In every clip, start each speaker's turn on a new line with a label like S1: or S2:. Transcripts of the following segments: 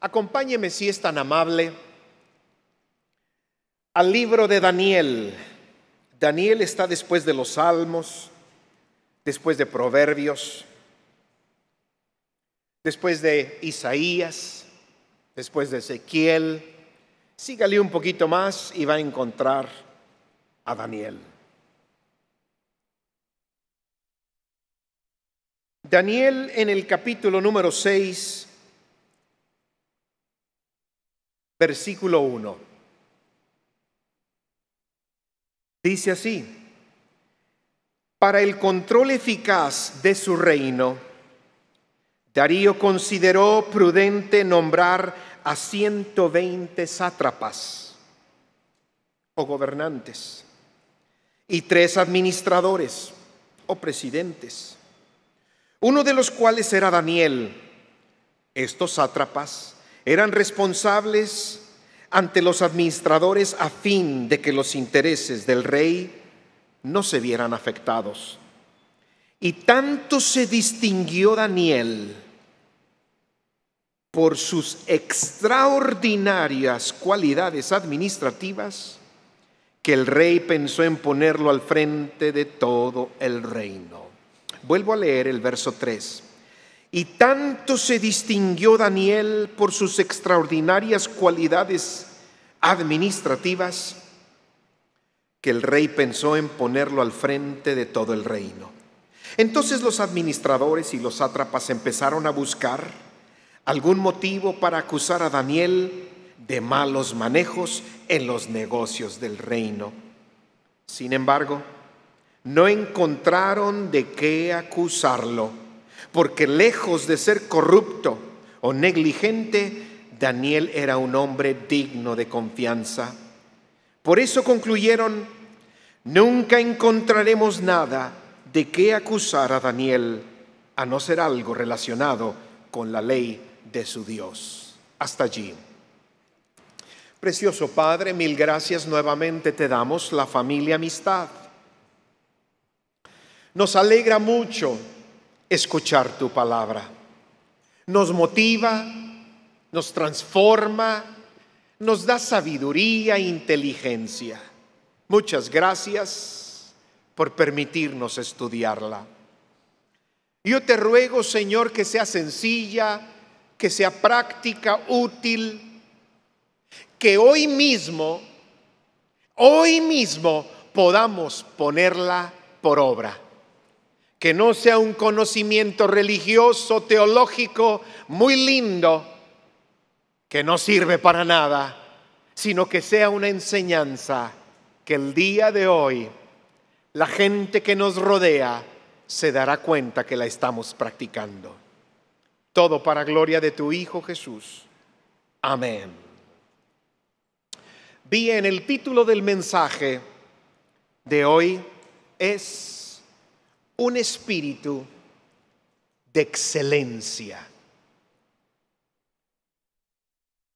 S1: Acompáñeme si es tan amable al libro de Daniel. Daniel está después de los Salmos, después de Proverbios, después de Isaías, después de Ezequiel. Sígale un poquito más y va a encontrar a Daniel. Daniel en el capítulo número 6 versículo 1. Dice así, para el control eficaz de su reino, Darío consideró prudente nombrar a 120 sátrapas o gobernantes y tres administradores o presidentes, uno de los cuales era Daniel. Estos sátrapas eran responsables ante los administradores a fin de que los intereses del rey no se vieran afectados. Y tanto se distinguió Daniel por sus extraordinarias cualidades administrativas que el rey pensó en ponerlo al frente de todo el reino. Vuelvo a leer el verso 3. Y tanto se distinguió Daniel por sus extraordinarias cualidades administrativas que el rey pensó en ponerlo al frente de todo el reino. Entonces los administradores y los sátrapas empezaron a buscar algún motivo para acusar a Daniel de malos manejos en los negocios del reino. Sin embargo, no encontraron de qué acusarlo porque lejos de ser corrupto o negligente, Daniel era un hombre digno de confianza. Por eso concluyeron, nunca encontraremos nada de qué acusar a Daniel, a no ser algo relacionado con la ley de su Dios. Hasta allí. Precioso Padre, mil gracias nuevamente te damos la familia amistad. Nos alegra mucho escuchar tu palabra. Nos motiva, nos transforma, nos da sabiduría e inteligencia. Muchas gracias por permitirnos estudiarla. Yo te ruego, Señor, que sea sencilla, que sea práctica, útil, que hoy mismo, hoy mismo podamos ponerla por obra que no sea un conocimiento religioso, teológico, muy lindo, que no sirve para nada, sino que sea una enseñanza que el día de hoy la gente que nos rodea se dará cuenta que la estamos practicando. Todo para gloria de tu Hijo Jesús. Amén. Vi en el título del mensaje de hoy es un espíritu de excelencia.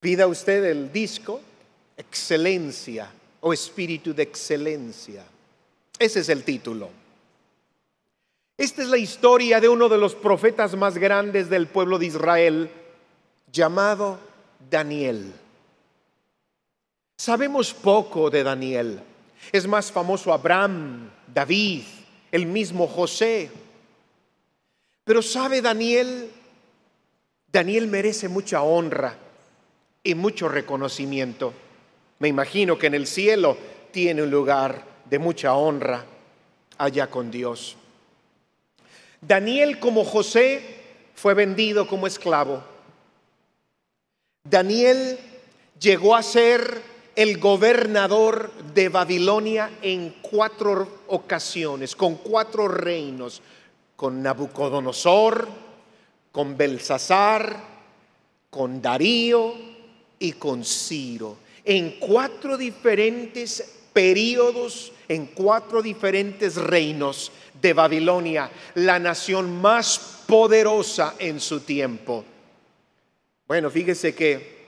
S1: Pida usted el disco Excelencia o Espíritu de Excelencia. Ese es el título. Esta es la historia de uno de los profetas más grandes del pueblo de Israel, llamado Daniel. Sabemos poco de Daniel. Es más famoso Abraham, David, el mismo José. Pero sabe Daniel, Daniel merece mucha honra y mucho reconocimiento. Me imagino que en el cielo tiene un lugar de mucha honra allá con Dios. Daniel como José fue vendido como esclavo. Daniel llegó a ser el gobernador de Babilonia en cuatro ocasiones, con cuatro reinos, con Nabucodonosor, con Belsasar, con Darío y con Ciro. En cuatro diferentes periodos, en cuatro diferentes reinos de Babilonia, la nación más poderosa en su tiempo. Bueno, fíjese que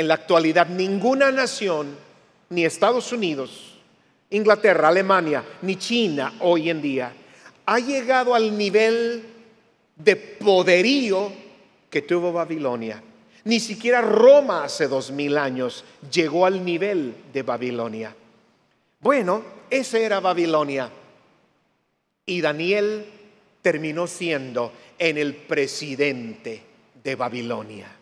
S1: en la actualidad ninguna nación, ni Estados Unidos, Inglaterra, Alemania, ni China hoy en día, ha llegado al nivel de poderío que tuvo Babilonia. Ni siquiera Roma hace dos mil años llegó al nivel de Babilonia. Bueno, esa era Babilonia. Y Daniel terminó siendo en el presidente de Babilonia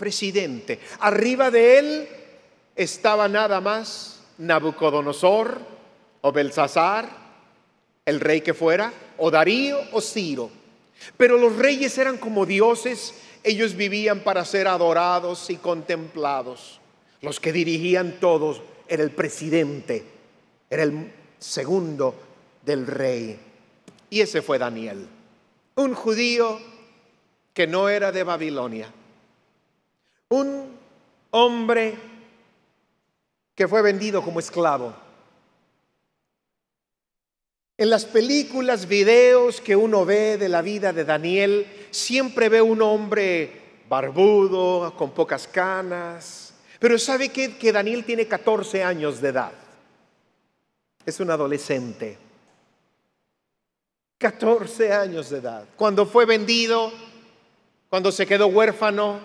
S1: presidente. Arriba de él estaba nada más Nabucodonosor o Belsasar, el rey que fuera, o Darío o Ciro. Pero los reyes eran como dioses, ellos vivían para ser adorados y contemplados. Los que dirigían todos era el presidente, era el segundo del rey. Y ese fue Daniel, un judío que no era de Babilonia un hombre que fue vendido como esclavo. En las películas, videos que uno ve de la vida de Daniel, siempre ve un hombre barbudo, con pocas canas, pero sabe que, que Daniel tiene 14 años de edad. Es un adolescente. 14 años de edad. Cuando fue vendido, cuando se quedó huérfano,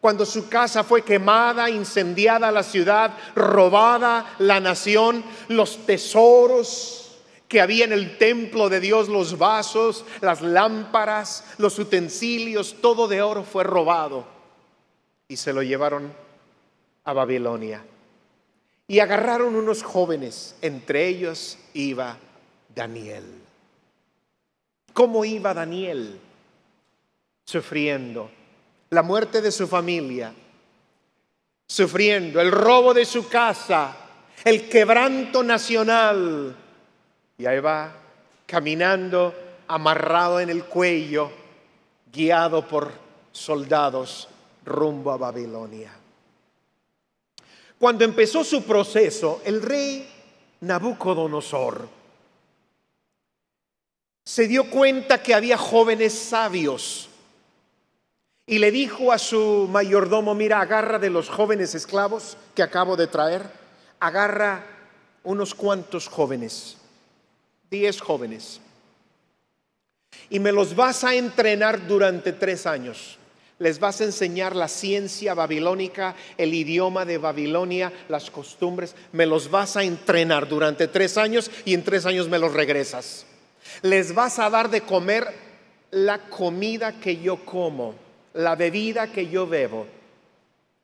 S1: cuando su casa fue quemada, incendiada la ciudad, robada la nación, los tesoros que había en el templo de Dios, los vasos, las lámparas, los utensilios, todo de oro fue robado y se lo llevaron a Babilonia. Y agarraron unos jóvenes, entre ellos iba Daniel. ¿Cómo iba Daniel? Sufriendo la muerte de su familia, sufriendo el robo de su casa, el quebranto nacional. Y ahí va, caminando, amarrado en el cuello, guiado por soldados rumbo a Babilonia. Cuando empezó su proceso, el rey Nabucodonosor se dio cuenta que había jóvenes sabios y le dijo a su mayordomo, mira, agarra de los jóvenes esclavos que acabo de traer, agarra unos cuantos jóvenes, diez jóvenes, y me los vas a entrenar durante tres años. Les vas a enseñar la ciencia babilónica, el idioma de Babilonia, las costumbres. Me los vas a entrenar durante tres años y en tres años me los regresas. Les vas a dar de comer la comida que yo como la bebida que yo bebo.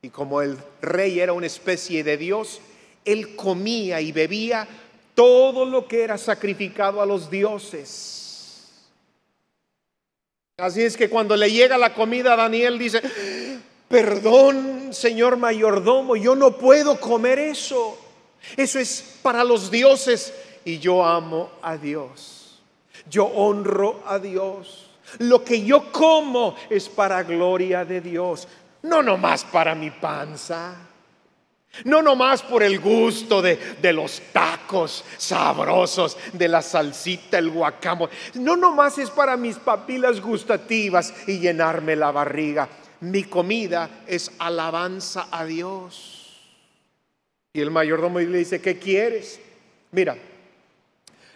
S1: Y como el rey era una especie de Dios, él comía y bebía todo lo que era sacrificado a los dioses. Así es que cuando le llega la comida Daniel dice, perdón señor mayordomo, yo no puedo comer eso. Eso es para los dioses y yo amo a Dios. Yo honro a Dios. Lo que yo como es para gloria de Dios, no nomás para mi panza. No nomás por el gusto de, los tacos sabrosos, de la salsita, el guacamole. No nomás es para mis papilas gustativas y llenarme la barriga. Mi comida es alabanza a Dios. Y el mayordomo le dice, ¿qué quieres? Mira,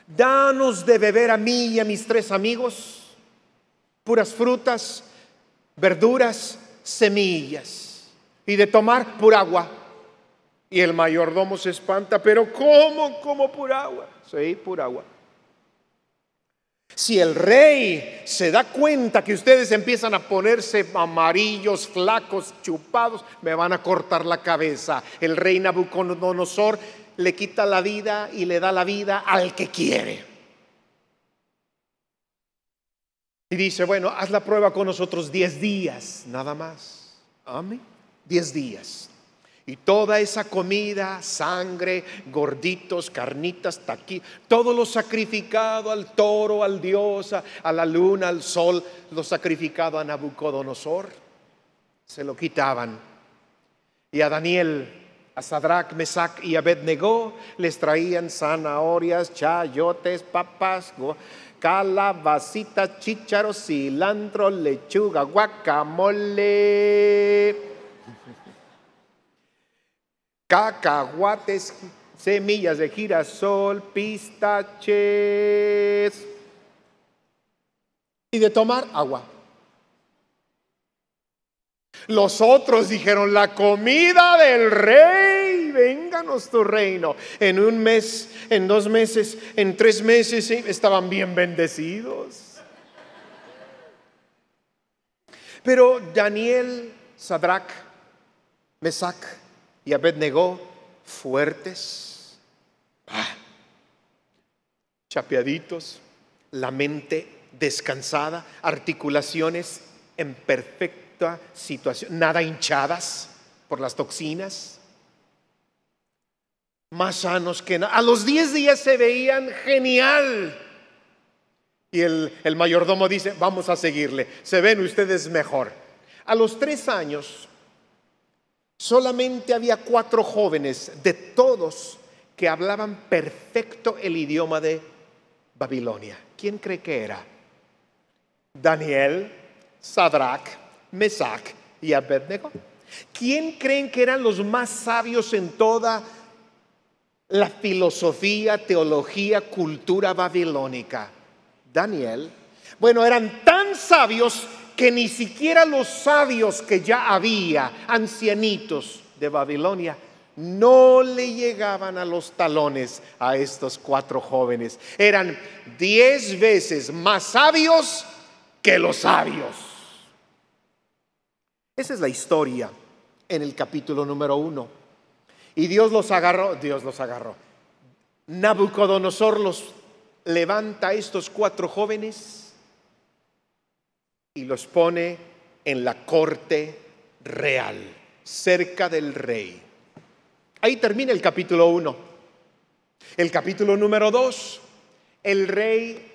S1: danos de beber a mí y a mis tres amigos puras frutas, verduras, semillas y de tomar pura agua. Y el mayordomo se espanta, pero ¿cómo? ¿Cómo pura agua? Sí, pura agua. Si el rey se da cuenta que ustedes empiezan a ponerse amarillos, flacos, chupados, me van a cortar la cabeza. El rey Nabucodonosor le quita la vida y le da la vida al que quiere. Y dice, bueno, haz la prueba con nosotros 10 días, nada más. Amén. 10 días. Y toda esa comida, sangre, gorditos, carnitas, taquí, todo lo sacrificado al toro, al dios, a, la luna, al sol, lo sacrificado a Nabucodonosor, se lo quitaban. Y a Daniel, a Sadrach, Mesac y Abednego les traían zanahorias, chayotes, papas calabacita, chícharo, cilantro, lechuga, guacamole, cacahuates, semillas de girasol, pistaches y de tomar agua. Los otros dijeron, la comida del rey, tu reino. En un mes, en dos meses, en tres meses estaban bien bendecidos. Pero Daniel, Sadrach, Mesac y Abednego, fuertes, ah, chapeaditos, la mente descansada, articulaciones en perfecta situación, nada hinchadas por las toxinas más sanos que nada. A los 10 días se veían genial. Y el, mayordomo dice, vamos a seguirle, se ven ustedes mejor. A los tres años, solamente había cuatro jóvenes de todos que hablaban perfecto el idioma de Babilonia. ¿Quién cree que era? Daniel, Sadrach, Mesach y Abednego. ¿Quién creen que eran los más sabios en toda la filosofía, teología, cultura babilónica. Daniel, bueno, eran tan sabios que ni siquiera los sabios que ya había, ancianitos de Babilonia, no le llegaban a los talones a estos cuatro jóvenes. Eran diez veces más sabios que los sabios. Esa es la historia en el capítulo número uno. Y Dios los agarró, Dios los agarró. Nabucodonosor los levanta a estos cuatro jóvenes y los pone en la corte real, cerca del rey. Ahí termina el capítulo 1. El capítulo número 2, el rey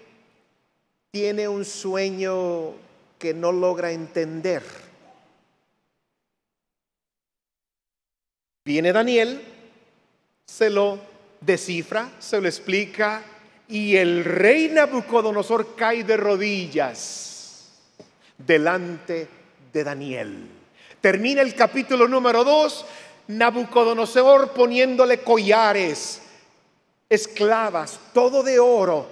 S1: tiene un sueño que no logra entender. Viene Daniel, se lo descifra, se lo explica, y el rey Nabucodonosor cae de rodillas delante de Daniel. Termina el capítulo número 2, Nabucodonosor poniéndole collares, esclavas, todo de oro,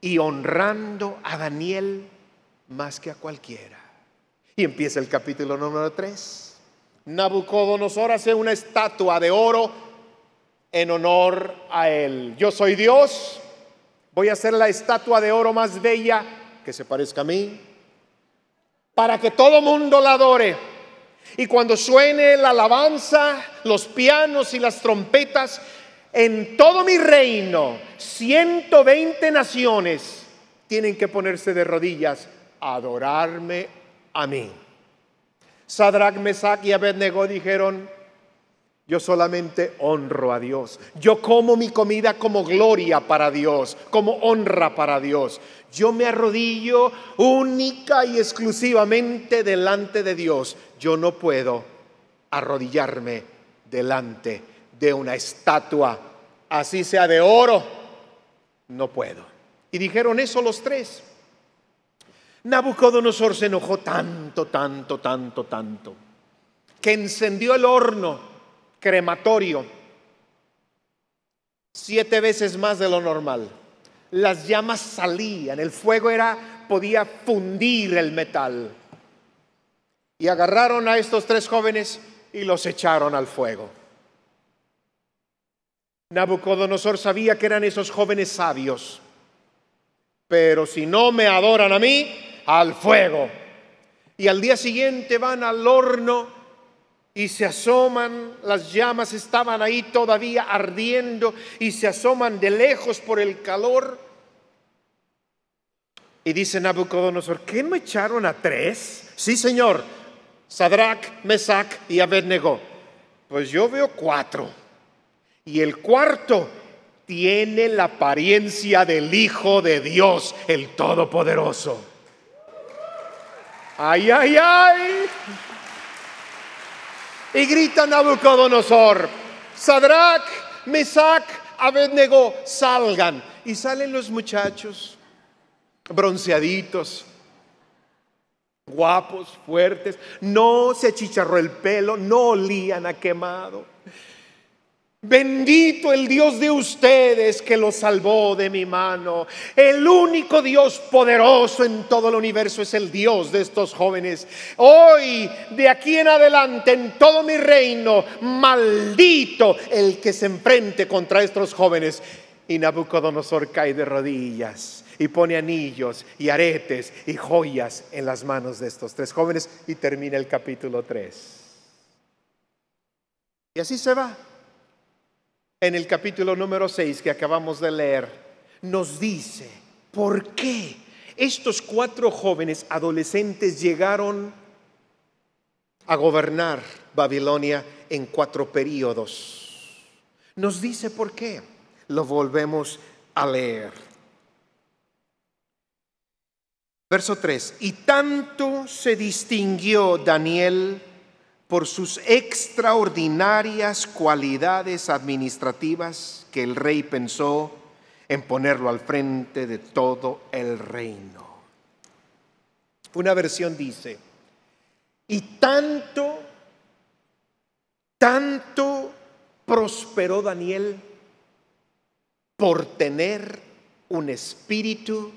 S1: y honrando a Daniel más que a cualquiera. Y empieza el capítulo número 3 Nabucodonosor hace una estatua de oro en honor a él. Yo soy Dios, voy a hacer la estatua de oro más bella que se parezca a mí, para que todo mundo la adore. Y cuando suene la alabanza, los pianos y las trompetas, en todo mi reino, 120 naciones tienen que ponerse de rodillas a adorarme a mí. Sadrach, Mesach y Abednego dijeron, yo solamente honro a Dios. Yo como mi comida como gloria para Dios, como honra para Dios. Yo me arrodillo única y exclusivamente delante de Dios. Yo no puedo arrodillarme delante de una estatua, así sea de oro. No puedo. Y dijeron eso los tres. Nabucodonosor se enojó tanto, tanto, tanto, tanto, que encendió el horno crematorio siete veces más de lo normal. Las llamas salían, el fuego era, podía fundir el metal. Y agarraron a estos tres jóvenes y los echaron al fuego. Nabucodonosor sabía que eran esos jóvenes sabios. Pero si no me adoran a mí, al fuego. Y al día siguiente van al horno y se asoman, las llamas estaban ahí todavía ardiendo y se asoman de lejos por el calor. Y dice Nabucodonosor, ¿qué me echaron a tres? Sí, señor, Sadrach, Mesach y Abednego. Pues yo veo cuatro. Y el cuarto tiene la apariencia del Hijo de Dios, el Todopoderoso. ¡Ay, ay, ay! Y grita Nabucodonosor, Sadrach, Mesach, Abednego, salgan. Y salen los muchachos, bronceaditos, guapos, fuertes. No se achicharró el pelo, no olían a quemado. Bendito el Dios de ustedes que lo salvó de mi mano. El único Dios poderoso en todo el universo es el Dios de estos jóvenes. Hoy, de aquí en adelante, en todo mi reino, maldito el que se enfrente contra estos jóvenes. Y Nabucodonosor cae de rodillas y pone anillos y aretes y joyas en las manos de estos tres jóvenes y termina el capítulo 3. Y así se va en el capítulo número 6 que acabamos de leer, nos dice por qué estos cuatro jóvenes adolescentes llegaron a gobernar Babilonia en cuatro periodos. Nos dice por qué. Lo volvemos a leer. Verso 3. Y tanto se distinguió Daniel por sus extraordinarias cualidades administrativas que el rey pensó en ponerlo al frente de todo el reino. Una versión dice, y tanto, tanto prosperó Daniel por tener un espíritu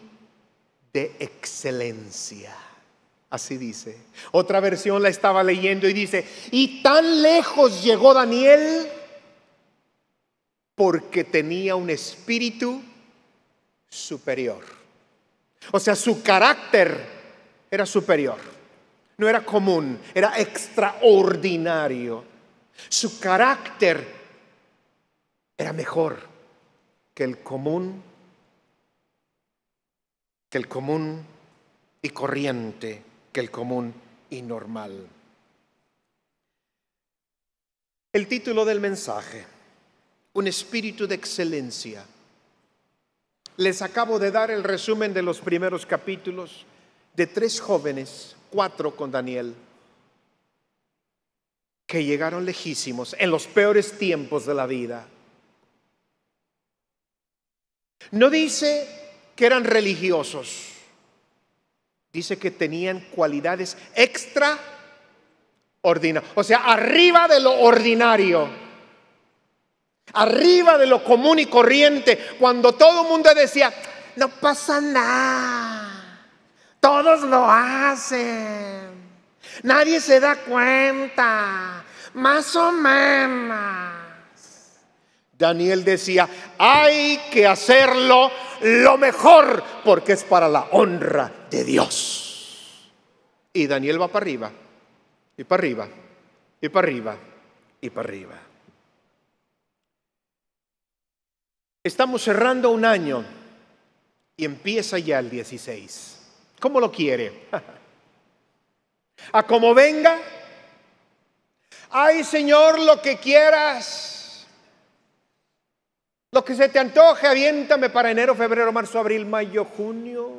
S1: de excelencia. Así dice. Otra versión la estaba leyendo y dice, y tan lejos llegó Daniel porque tenía un espíritu superior. O sea, su carácter era superior. No era común, era extraordinario. Su carácter era mejor que el común, que el común y corriente que el común y normal. El título del mensaje, un espíritu de excelencia. Les acabo de dar el resumen de los primeros capítulos de tres jóvenes, cuatro con Daniel, que llegaron lejísimos en los peores tiempos de la vida. No dice que eran religiosos. Dice que tenían cualidades extraordinarias, o sea, arriba de lo ordinario arriba de lo común y corriente, cuando todo el mundo decía, no pasa nada, todos lo hacen, nadie se da cuenta, más o menos. Daniel decía, hay que hacerlo lo mejor porque es para la honra de Dios. Y Daniel va para arriba, y para arriba, y para arriba, y para arriba. Estamos cerrando un año y empieza ya el 16. ¿Cómo lo quiere? A como venga. Ay Señor, lo que quieras. Lo que se te antoje, aviéntame para enero, febrero, marzo, abril, mayo, junio.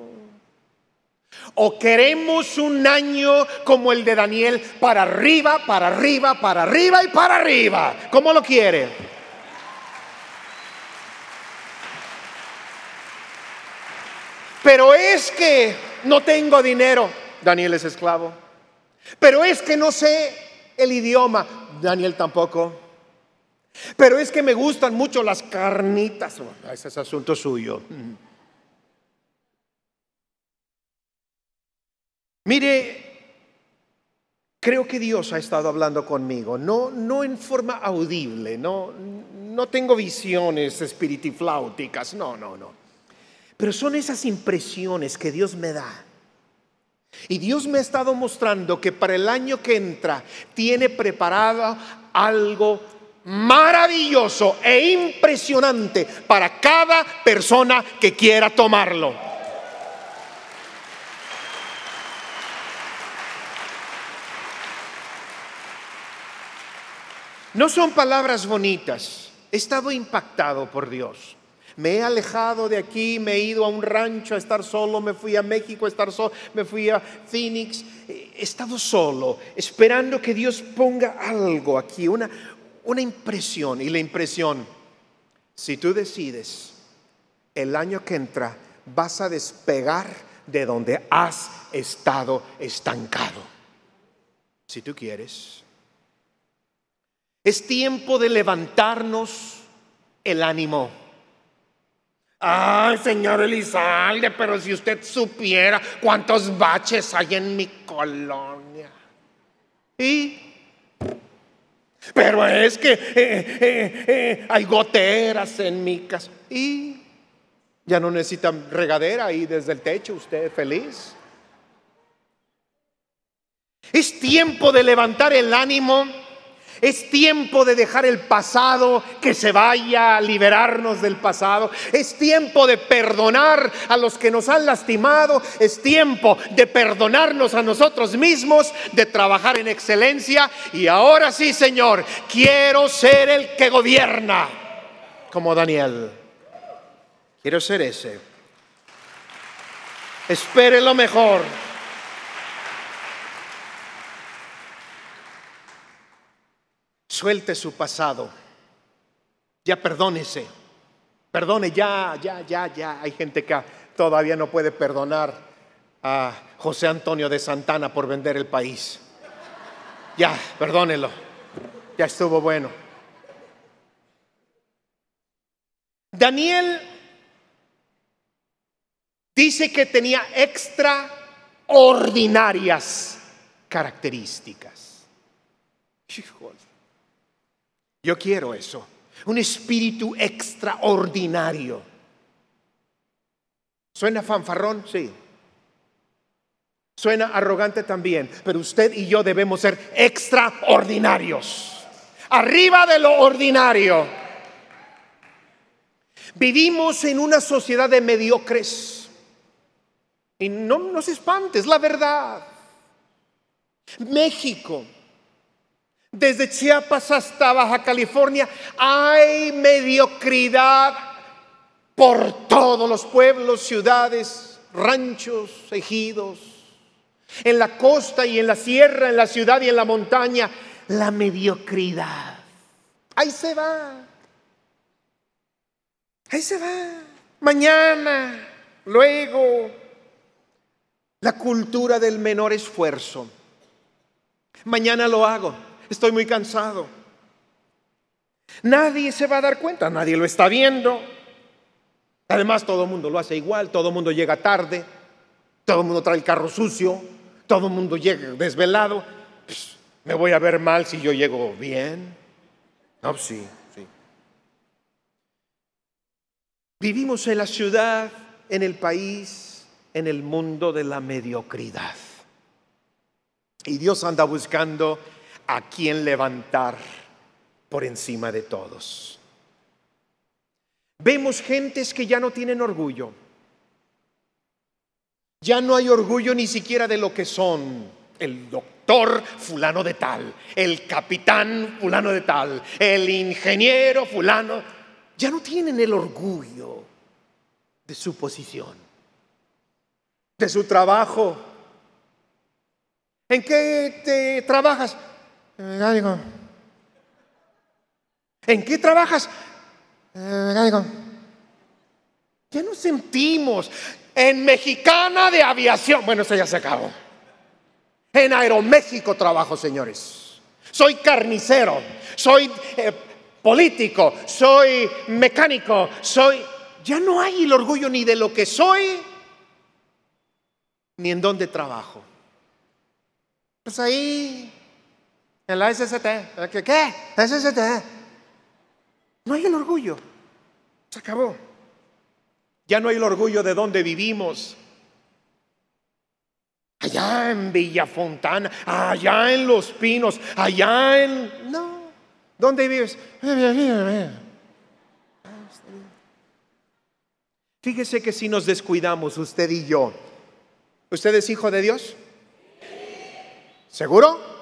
S1: O queremos un año como el de Daniel, para arriba, para arriba, para arriba y para arriba. ¿Cómo lo quiere? Pero es que no tengo dinero. Daniel es esclavo. Pero es que no sé el idioma. Daniel tampoco. Pero es que me gustan mucho las carnitas. Ah, ese es asunto suyo. Mm. Mire, creo que Dios ha estado hablando conmigo, no, no en forma audible, no, no tengo visiones espiritifláuticas, no, no, no. Pero son esas impresiones que Dios me da. Y Dios me ha estado mostrando que para el año que entra tiene preparado algo maravilloso e impresionante para cada persona que quiera tomarlo. No son palabras bonitas. He estado impactado por Dios. Me he alejado de aquí, me he ido a un rancho a estar solo, me fui a México a estar solo, me fui a Phoenix. He estado solo, esperando que Dios ponga algo aquí, una, una impresión y la impresión, si tú decides el año que entra vas a despegar de donde has estado estancado, si tú quieres. Es tiempo de levantarnos el ánimo. Ay, señor Elizalde, pero si usted supiera cuántos baches hay en mi colonia. Y pero es que eh, eh, eh, hay goteras en mi casa. Y ya no necesitan regadera y desde el techo usted feliz. Es tiempo de levantar el ánimo es tiempo de dejar el pasado que se vaya, a liberarnos del pasado. Es tiempo de perdonar a los que nos han lastimado. Es tiempo de perdonarnos a nosotros mismos, de trabajar en excelencia. Y ahora sí, Señor, quiero ser el que gobierna, como Daniel. Quiero ser ese. Espere lo mejor. Suelte su pasado. Ya perdónese. Perdone, ya, ya, ya, ya. Hay gente que todavía no puede perdonar a José Antonio de Santana por vender el país. Ya, perdónelo. Ya estuvo bueno. Daniel dice que tenía extraordinarias características. Yo quiero eso. Un espíritu extraordinario. ¿Suena fanfarrón? Sí. Suena arrogante también, pero usted y yo debemos ser extraordinarios. Arriba de lo ordinario. Vivimos en una sociedad de mediocres. Y no nos espantes, la verdad. México, desde Chiapas hasta Baja California hay mediocridad por todos los pueblos, ciudades, ranchos, ejidos, en la costa y en la sierra, en la ciudad y en la montaña, la mediocridad. Ahí se va. Ahí se va. Mañana, luego, la cultura del menor esfuerzo. Mañana lo hago estoy muy cansado. Nadie se va a dar cuenta, nadie lo está viendo. Además, todo el mundo lo hace igual, todo el mundo llega tarde, todo el mundo trae el carro sucio, todo el mundo llega desvelado. Pues, me voy a ver mal si yo llego bien. No, pues sí, sí. Vivimos en la ciudad, en el país, en el mundo de la mediocridad. Y Dios anda buscando a quién levantar por encima de todos. Vemos gentes que ya no tienen orgullo. Ya no hay orgullo ni siquiera de lo que son. El doctor fulano de tal, el capitán fulano de tal, el ingeniero fulano. Ya no tienen el orgullo de su posición, de su trabajo. ¿En qué te trabajas? Eh, ¿En qué trabajas? Eh, mecánico. ¿Qué nos sentimos? En Mexicana de Aviación. Bueno, eso ya se acabó. En Aeroméxico trabajo, señores. Soy carnicero, soy eh, político, soy mecánico, soy... Ya no hay el orgullo ni de lo que soy, ni en dónde trabajo. Pues ahí en la SST. ¿Qué? ¿Qué? SST. No hay el orgullo. Se acabó. Ya no hay el orgullo de dónde vivimos. Allá en Villafontana, allá en Los Pinos, allá en... No. ¿Dónde vives? Fíjese que si nos descuidamos, usted y yo, ¿usted es hijo de Dios? ¿Seguro?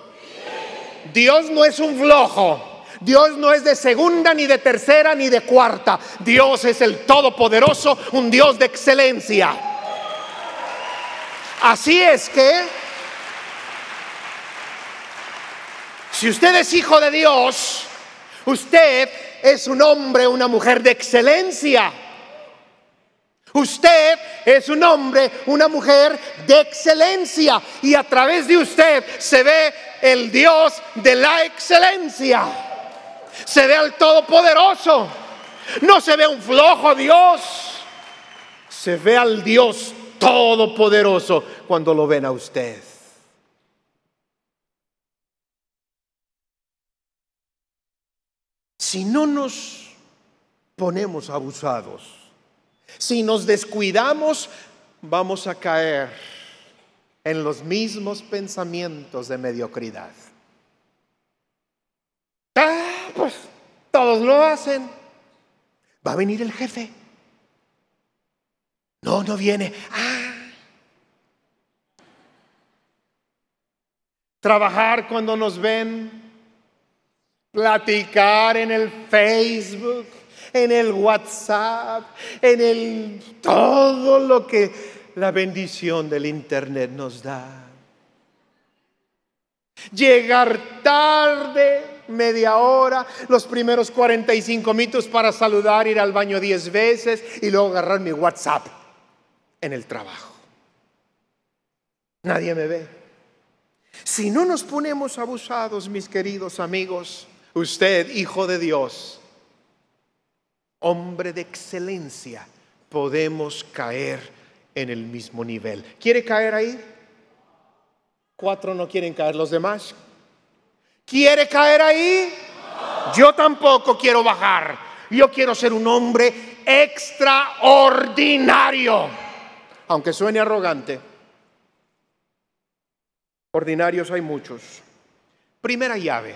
S1: Dios no es un flojo. Dios no es de segunda, ni de tercera, ni de cuarta. Dios es el Todopoderoso, un Dios de excelencia. Así es que, si usted es hijo de Dios, usted es un hombre, una mujer de excelencia. Usted es un hombre, una mujer de excelencia y a través de usted se ve el Dios de la excelencia. Se ve al Todopoderoso. No se ve un flojo Dios. Se ve al Dios Todopoderoso cuando lo ven a usted. Si no nos ponemos abusados, si nos descuidamos, vamos a caer en los mismos pensamientos de mediocridad. Ah, pues todos lo hacen. Va a venir el jefe. No, no viene. Ah. Trabajar cuando nos ven. Platicar en el Facebook en el WhatsApp, en el todo lo que la bendición del internet nos da. Llegar tarde media hora, los primeros 45 minutos para saludar, ir al baño 10 veces y luego agarrar mi WhatsApp en el trabajo. Nadie me ve. Si no nos ponemos abusados, mis queridos amigos, usted, hijo de Dios, hombre de excelencia, podemos caer en el mismo nivel. ¿Quiere caer ahí? Cuatro no quieren caer los demás. ¿Quiere caer ahí? Yo tampoco quiero bajar. Yo quiero ser un hombre extraordinario. Aunque suene arrogante, ordinarios hay muchos. Primera llave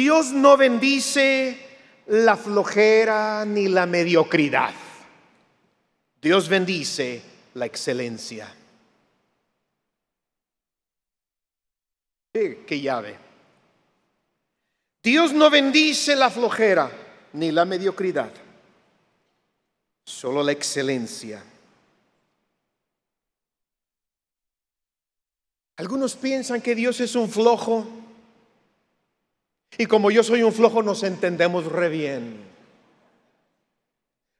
S1: Dios no bendice la flojera ni la mediocridad. Dios bendice la excelencia. Qué llave. Dios no bendice la flojera ni la mediocridad, solo la excelencia. Algunos piensan que Dios es un flojo y como yo soy un flojo, nos entendemos re bien.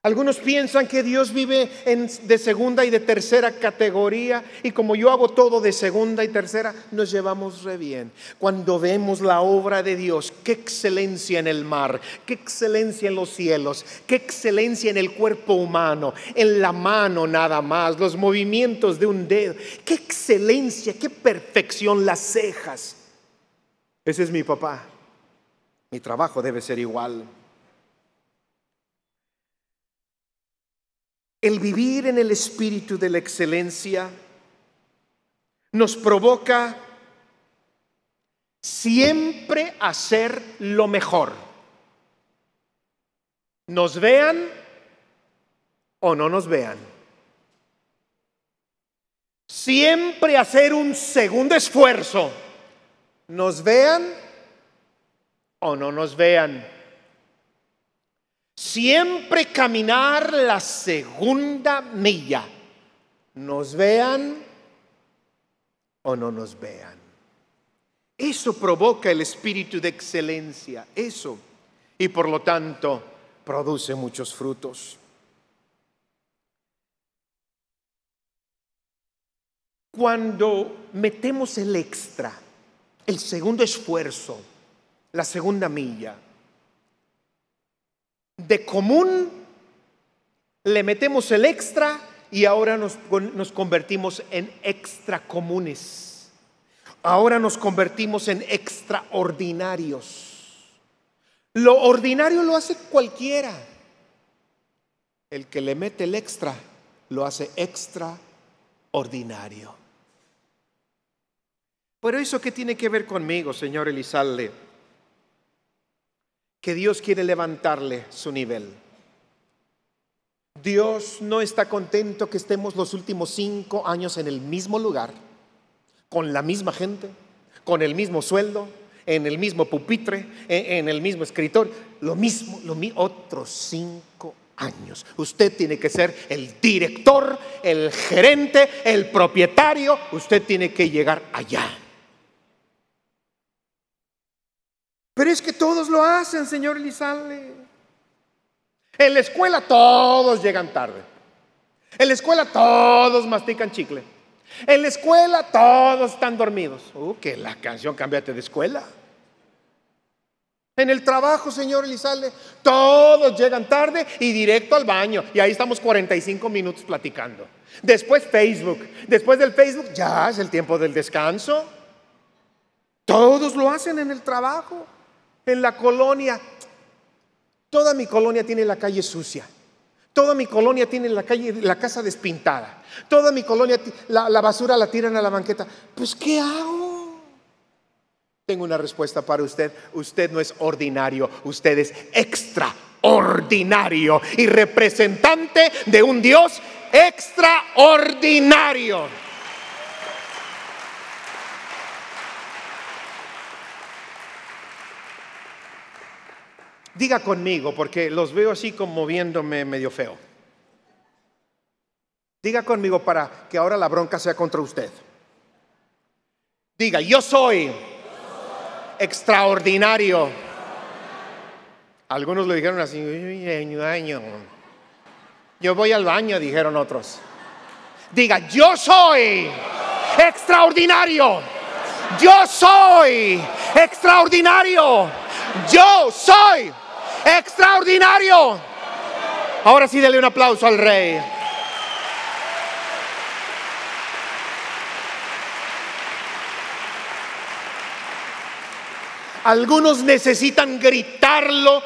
S1: Algunos piensan que Dios vive en, de segunda y de tercera categoría y como yo hago todo de segunda y tercera, nos llevamos re bien. Cuando vemos la obra de Dios, qué excelencia en el mar, qué excelencia en los cielos, qué excelencia en el cuerpo humano, en la mano nada más, los movimientos de un dedo, qué excelencia, qué perfección las cejas. Ese es mi papá. Mi trabajo debe ser igual. El vivir en el espíritu de la excelencia nos provoca siempre hacer lo mejor. Nos vean o no nos vean. Siempre hacer un segundo esfuerzo. Nos vean o no nos vean. Siempre caminar la segunda milla, nos vean o no nos vean. Eso provoca el espíritu de excelencia, eso, y por lo tanto produce muchos frutos. Cuando metemos el extra, el segundo esfuerzo, la segunda milla. De común le metemos el extra y ahora nos, convertimos en extra comunes. Ahora nos convertimos en extraordinarios. Lo ordinario lo hace cualquiera. El que le mete el extra lo hace extraordinario. Pero eso que tiene que ver conmigo, señor Elizalde que Dios quiere levantarle su nivel. Dios no está contento que estemos los últimos cinco años en el mismo lugar, con la misma gente, con el mismo sueldo, en el mismo pupitre, en, el mismo escritor, lo mismo, lo otros cinco años. Usted tiene que ser el director, el gerente, el propietario, usted tiene que llegar allá. Pero es que todos lo hacen, señor Elizalde. En la escuela todos llegan tarde. En la escuela todos mastican chicle. En la escuela todos están dormidos. Uh, que la canción, cámbiate de escuela. En el trabajo, señor Elizalde, todos llegan tarde y directo al baño. Y ahí estamos 45 minutos platicando. Después Facebook. Después del Facebook ya es el tiempo del descanso. Todos lo hacen en el trabajo en la colonia. Toda mi colonia tiene la calle sucia. Toda mi colonia tiene la calle, la casa despintada. Toda mi colonia, la, la basura la tiran a la banqueta. Pues, ¿qué hago? Tengo una respuesta para usted. Usted no es ordinario, usted es extraordinario y representante de un Dios extraordinario. Diga conmigo, porque los veo así como viéndome medio feo. Diga conmigo para que ahora la bronca sea contra usted. Diga, yo soy, extraordinario. Algunos lo dijeron así, Yo voy al baño, dijeron otros. Diga, yo soy extraordinario. Yo soy extraordinario. Yo soy extraordinario. Ahora sí, dale un aplauso al rey. Algunos necesitan gritarlo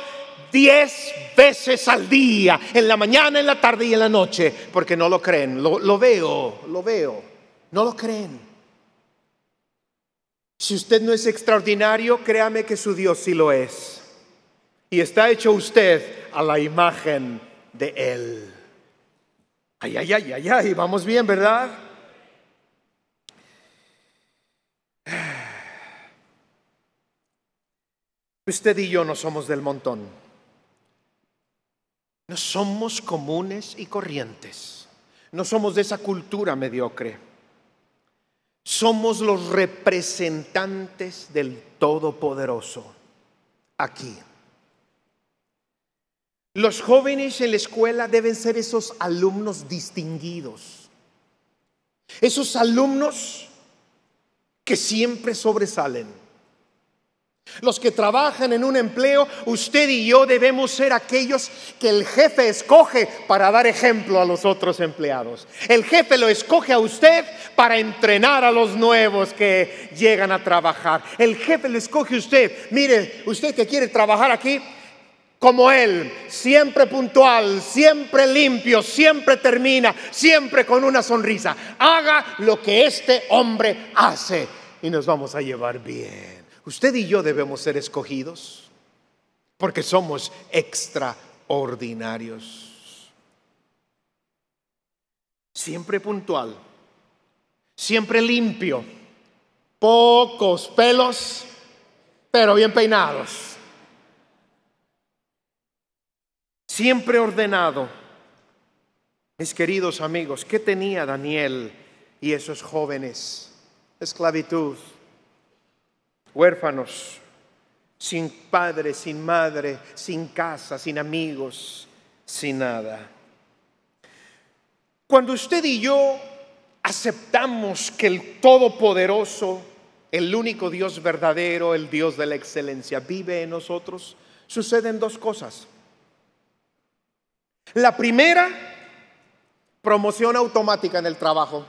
S1: diez veces al día, en la mañana, en la tarde y en la noche, porque no lo creen. Lo, lo veo, lo veo. No lo creen. Si usted no es extraordinario, créame que su Dios sí lo es y está hecho usted a la imagen de Él. Ay, ay, ay, ay, ay, vamos bien, ¿verdad? Usted y yo no somos del montón. No somos comunes y corrientes. No somos de esa cultura mediocre. Somos los representantes del Todopoderoso aquí. Los jóvenes en la escuela deben ser esos alumnos distinguidos, esos alumnos que siempre sobresalen. Los que trabajan en un empleo, usted y yo debemos ser aquellos que el jefe escoge para dar ejemplo a los otros empleados. El jefe lo escoge a usted para entrenar a los nuevos que llegan a trabajar. El jefe lo escoge a usted. Mire, usted que quiere trabajar aquí, como Él, siempre puntual, siempre limpio, siempre termina, siempre con una sonrisa. Haga lo que este hombre hace y nos vamos a llevar bien. Usted y yo debemos ser escogidos porque somos extraordinarios. Siempre puntual, siempre limpio, pocos pelos, pero bien peinados. siempre ordenado. Mis queridos amigos, ¿qué tenía Daniel y esos jóvenes? Esclavitud, huérfanos, sin padre, sin madre, sin casa, sin amigos, sin nada. Cuando usted y yo aceptamos que el Todopoderoso, el único Dios verdadero, el Dios de la excelencia, vive en nosotros, suceden dos cosas. La primera, promoción automática en el trabajo.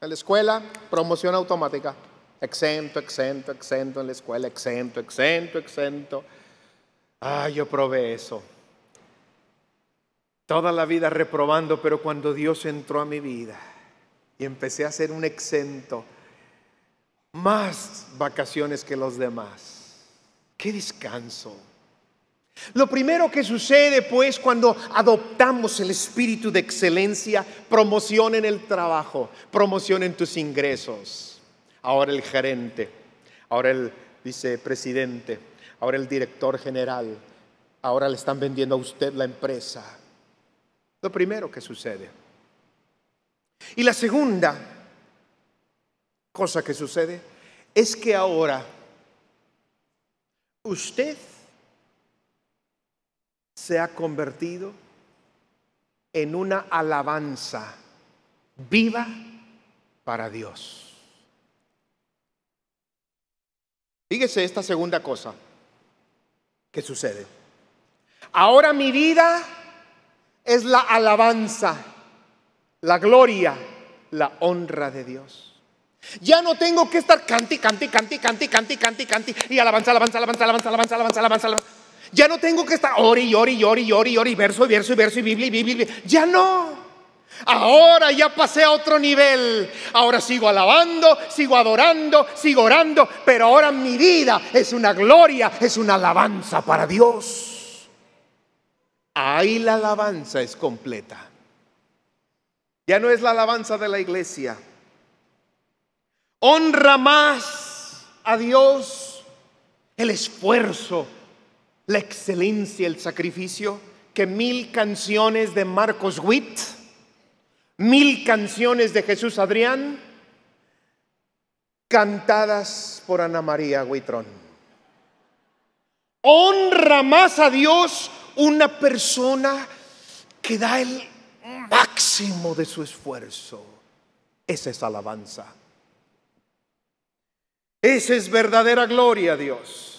S1: En la escuela, promoción automática. Exento, exento, exento en la escuela, exento, exento, exento. Ah, yo probé eso. Toda la vida reprobando, pero cuando Dios entró a mi vida y empecé a ser un exento, más vacaciones que los demás. Qué descanso. Lo primero que sucede pues cuando adoptamos el espíritu de excelencia, promoción en el trabajo, promoción en tus ingresos. Ahora el gerente, ahora el vicepresidente, ahora el director general, ahora le están vendiendo a usted la empresa. Lo primero que sucede. Y la segunda cosa que sucede es que ahora usted se ha convertido en una alabanza viva para Dios. Fíjese esta segunda cosa que sucede. Ahora mi vida es la alabanza, la gloria, la honra de Dios. Ya no tengo que estar canti, canti, canti, canti, canti, canti, canti y alabanza, alabanza, alabanza, alabanza, alabanza, alabanza, alabanza. alabanza. Ya no tengo que estar ori, y ori, y ori, y ori, ori, verso y verso y verso y Biblia y Biblia. Ya no. Ahora ya pasé a otro nivel. Ahora sigo alabando, sigo adorando, sigo orando, pero ahora mi vida es una gloria, es una alabanza para Dios. Ahí la alabanza es completa. Ya no es la alabanza de la iglesia. Honra más a Dios el esfuerzo la excelencia, el sacrificio, que mil canciones de Marcos Witt, mil canciones de Jesús Adrián, cantadas por Ana María Huitrón. Honra más a Dios una persona que da el máximo de su esfuerzo. Esa es alabanza. Esa es verdadera gloria a Dios.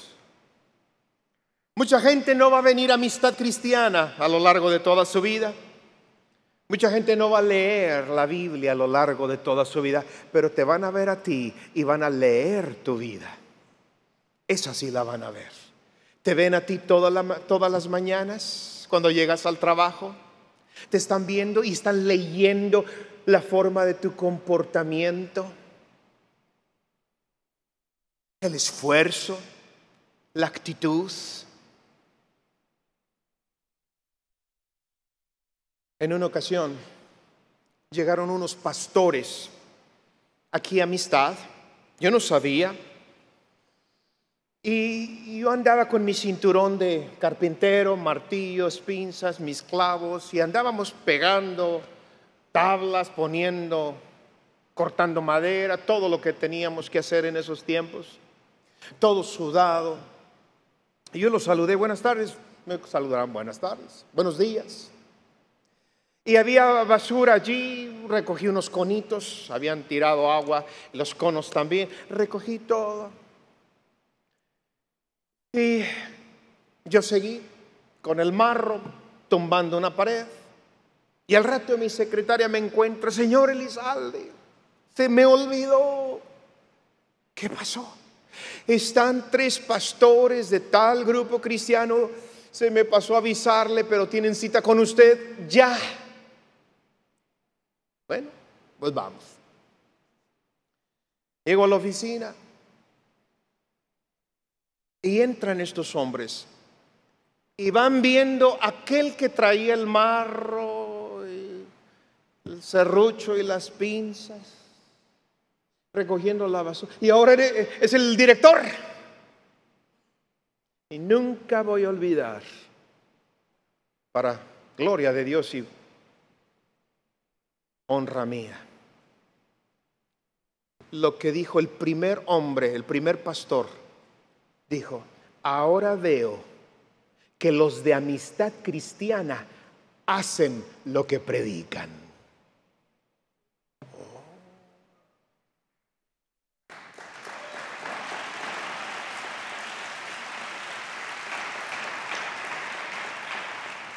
S1: Mucha gente no va a venir a amistad cristiana a lo largo de toda su vida. Mucha gente no va a leer la Biblia a lo largo de toda su vida, pero te van a ver a ti y van a leer tu vida. Esa sí la van a ver. Te ven a ti todas las mañanas cuando llegas al trabajo. Te están viendo y están leyendo la forma de tu comportamiento, el esfuerzo, la actitud, En una ocasión llegaron unos pastores aquí a Amistad, yo no sabía, y yo andaba con mi cinturón de carpintero, martillos, pinzas, mis clavos, y andábamos pegando tablas, poniendo, cortando madera, todo lo que teníamos que hacer en esos tiempos, todo sudado. Y yo los saludé, buenas tardes, me saludaron buenas tardes, buenos días. Y había basura allí, recogí unos conitos, habían tirado agua, los conos también, recogí todo. Y yo seguí con el marro, tumbando una pared. Y al rato mi secretaria me encuentra, señor Elizalde, se me olvidó. ¿Qué pasó? Están tres pastores de tal grupo cristiano, se me pasó a avisarle, pero tienen cita con usted ya. Bueno, pues vamos. Llego a la oficina y entran estos hombres y van viendo aquel que traía el marro, el serrucho y las pinzas, recogiendo la basura. Y ahora es el director. Y nunca voy a olvidar, para gloria de Dios y honra mía. Lo que dijo el primer hombre, el primer pastor, dijo, ahora veo que los de amistad cristiana hacen lo que predican.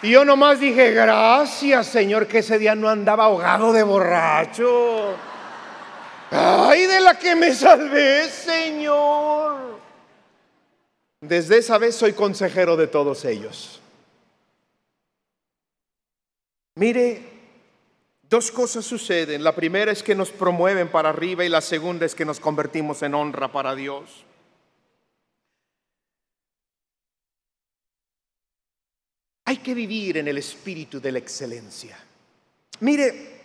S1: Y yo nomás dije, gracias Señor, que ese día no andaba ahogado de borracho. Ay, de la que me salvé, Señor. Desde esa vez soy consejero de todos ellos. Mire, dos cosas suceden. La primera es que nos promueven para arriba y la segunda es que nos convertimos en honra para Dios. Hay que vivir en el espíritu de la excelencia. Mire,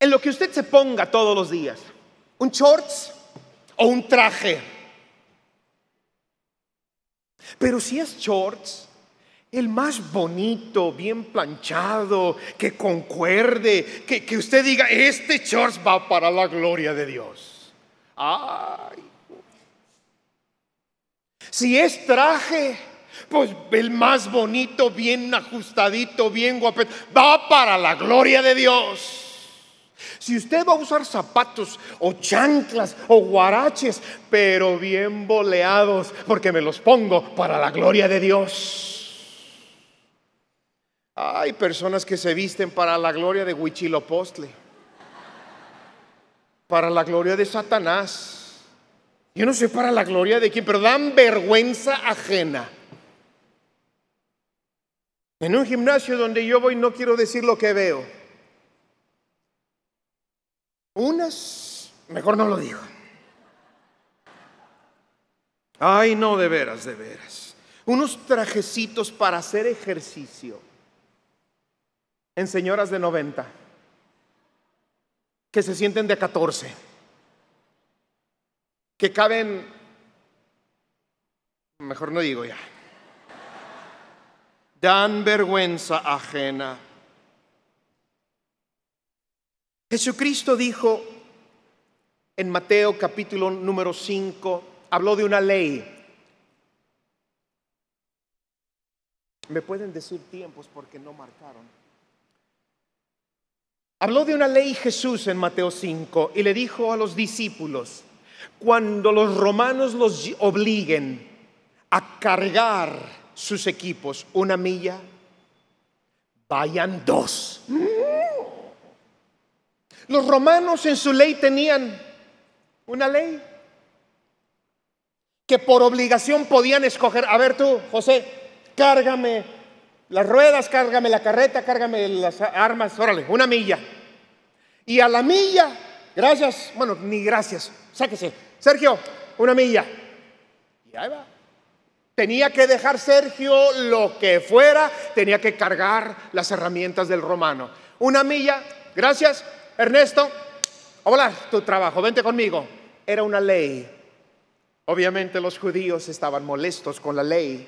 S1: en lo que usted se ponga todos los días, un shorts o un traje. Pero si es shorts, el más bonito, bien planchado, que concuerde, que, usted diga, este shorts va para la gloria de Dios. Ay. Si es traje, pues el más bonito, bien ajustadito, bien guapo, va para la gloria de Dios. Si usted va a usar zapatos o chanclas o guaraches, pero bien boleados, porque me los pongo para la gloria de Dios. Hay personas que se visten para la gloria de Huichilopostle, para la gloria de Satanás. Yo no sé para la gloria de quién, pero dan vergüenza ajena. En un gimnasio donde yo voy no quiero decir lo que veo. Unas, mejor no lo digo. Ay, no, de veras, de veras. Unos trajecitos para hacer ejercicio en señoras de 90 que se sienten de 14, que caben, mejor no digo ya dan vergüenza ajena. Jesucristo dijo en Mateo capítulo número 5, habló de una ley. Me pueden decir tiempos porque no marcaron. Habló de una ley Jesús en Mateo 5 y le dijo a los discípulos, cuando los romanos los obliguen a cargar sus equipos una milla, vayan dos. Los romanos en su ley tenían una ley que por obligación podían escoger, a ver tú, José, cárgame las ruedas, cárgame la carreta, cárgame las armas, órale, una milla. Y a la milla, gracias, bueno, ni gracias, sáquese, Sergio, una milla. Y ahí va. Tenía que dejar Sergio lo que fuera, tenía que cargar las herramientas del romano. Una milla, gracias, Ernesto, hola, tu trabajo, vente conmigo. Era una ley. Obviamente los judíos estaban molestos con la ley.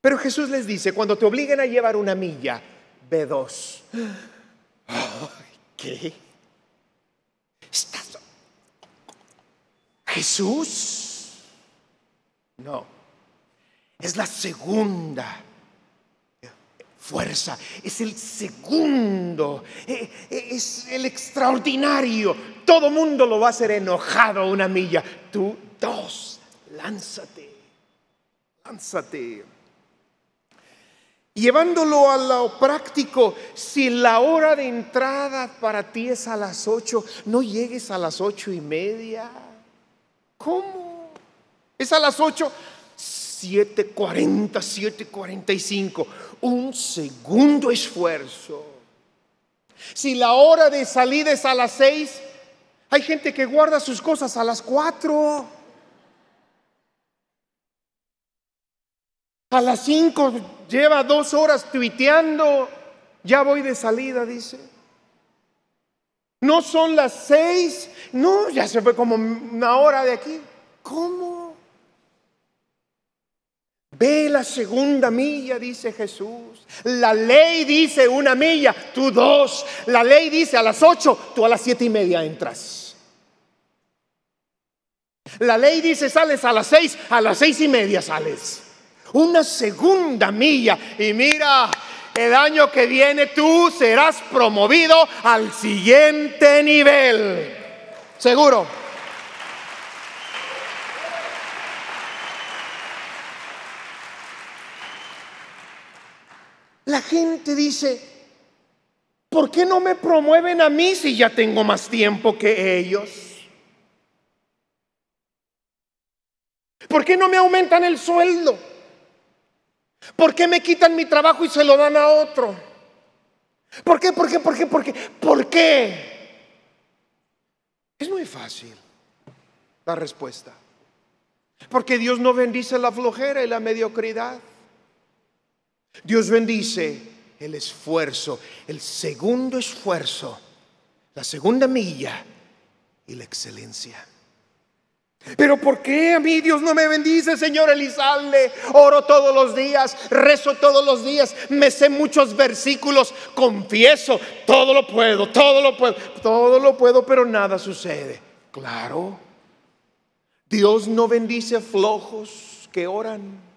S1: Pero Jesús les dice, cuando te obliguen a llevar una milla, ve dos. ¿Qué? ¿Estás... Jesús? No es la segunda fuerza, es el segundo, e, e, es el extraordinario. Todo mundo lo va a hacer enojado una milla. Tú dos, lánzate, lánzate. Llevándolo a lo práctico, si la hora de entrada para ti es a las ocho, no llegues a las ocho y media. ¿Cómo? ¿Es a las ocho? 7.40, 7.45, un segundo esfuerzo. Si la hora de salida es a las 6, hay gente que guarda sus cosas a las 4. A las 5 lleva dos horas tuiteando, ya voy de salida, dice. No son las seis. No, ya se fue como una hora de aquí. ¿Cómo? Ve la segunda milla, dice Jesús. La ley dice una milla, tú dos. La ley dice a las ocho, tú a las siete y media entras. La ley dice sales a las seis, a las seis y media sales. Una segunda milla. Y mira, el año que viene tú serás promovido al siguiente nivel. Seguro. La gente dice, ¿por qué no me promueven a mí si ya tengo más tiempo que ellos? ¿Por qué no me aumentan el sueldo? ¿Por qué me quitan mi trabajo y se lo dan a otro? ¿Por qué? ¿Por qué? ¿Por qué? ¿Por qué? ¿Por qué? Es muy fácil la respuesta. Porque Dios no bendice la flojera y la mediocridad. Dios bendice el esfuerzo, el segundo esfuerzo, la segunda milla y la excelencia. Pero ¿por qué a mí Dios no me bendice, Señor Elizalde? Oro todos los días, rezo todos los días, me sé muchos versículos, confieso, todo lo puedo, todo lo puedo, todo lo puedo, pero nada sucede. Claro, Dios no bendice a flojos que oran.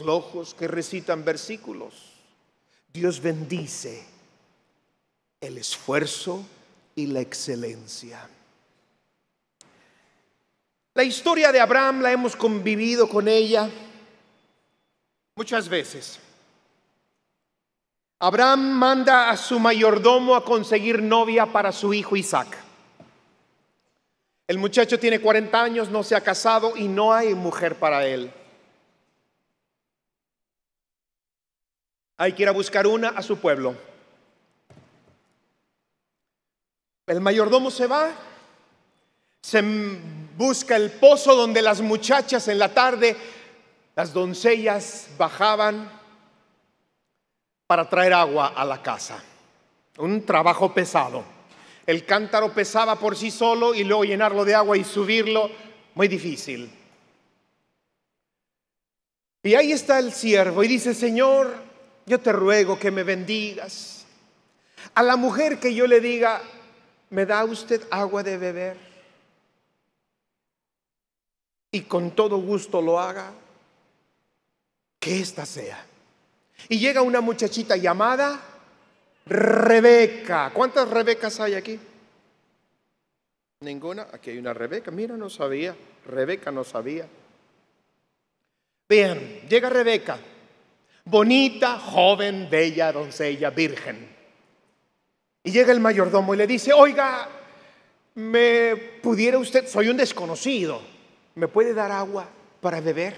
S1: Lojos que recitan versículos. Dios bendice el esfuerzo y la excelencia. La historia de Abraham la hemos convivido con ella muchas veces. Abraham manda a su mayordomo a conseguir novia para su hijo Isaac. El muchacho tiene 40 años, no se ha casado y no hay mujer para él. Hay que ir a buscar una a su pueblo. El mayordomo se va, se busca el pozo donde las muchachas en la tarde, las doncellas bajaban para traer agua a la casa. Un trabajo pesado. El cántaro pesaba por sí solo y luego llenarlo de agua y subirlo, muy difícil. Y ahí está el siervo y dice, Señor, yo te ruego que me bendigas. A la mujer que yo le diga, ¿me da usted agua de beber? Y con todo gusto lo haga, que esta sea. Y llega una muchachita llamada Rebeca. ¿Cuántas Rebecas hay aquí? Ninguna. Aquí hay una Rebeca. Mira, no sabía. Rebeca no sabía. Bien, llega Rebeca bonita, joven, bella, doncella, virgen. Y llega el mayordomo y le dice, oiga, ¿me pudiera usted, soy un desconocido, ¿me puede dar agua para beber?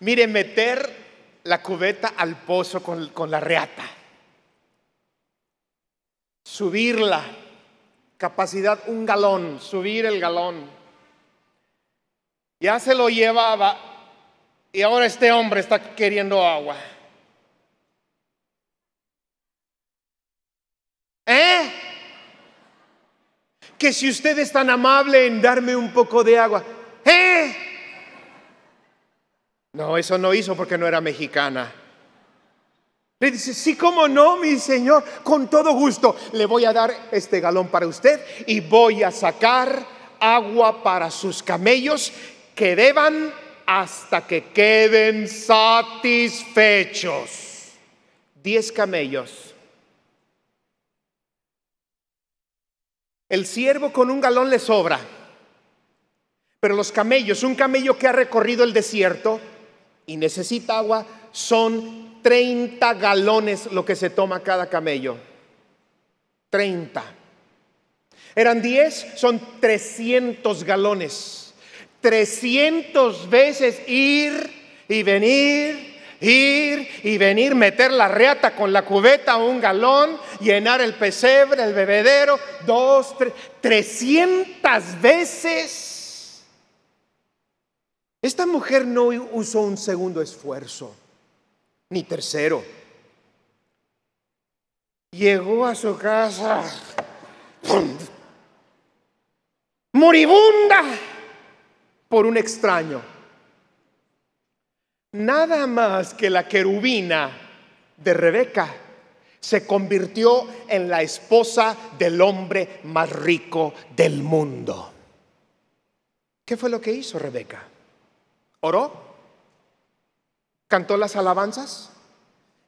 S1: Mire, meter la cubeta al pozo con, la reata, subirla, capacidad un galón, subir el galón. Ya se lo llevaba y ahora este hombre está queriendo agua. ¿Eh? Que si usted es tan amable en darme un poco de agua. ¿Eh? No, eso no hizo porque no era mexicana. Le dice, sí, cómo no, mi señor, con todo gusto le voy a dar este galón para usted y voy a sacar agua para sus camellos que deban hasta que queden satisfechos. Diez camellos. El siervo con un galón le sobra, pero los camellos, un camello que ha recorrido el desierto y necesita agua, son 30 galones lo que se toma cada camello. 30. Eran 10, son 300 galones. 300 veces ir y venir, ir y venir, meter la reata con la cubeta o un galón, llenar el pesebre, el bebedero, dos, tres, 300 veces. Esta mujer no usó un segundo esfuerzo, ni tercero. Llegó a su casa moribunda por un extraño. Nada más que la querubina de Rebeca se convirtió en la esposa del hombre más rico del mundo. ¿Qué fue lo que hizo Rebeca? ¿Oró? ¿Cantó las alabanzas?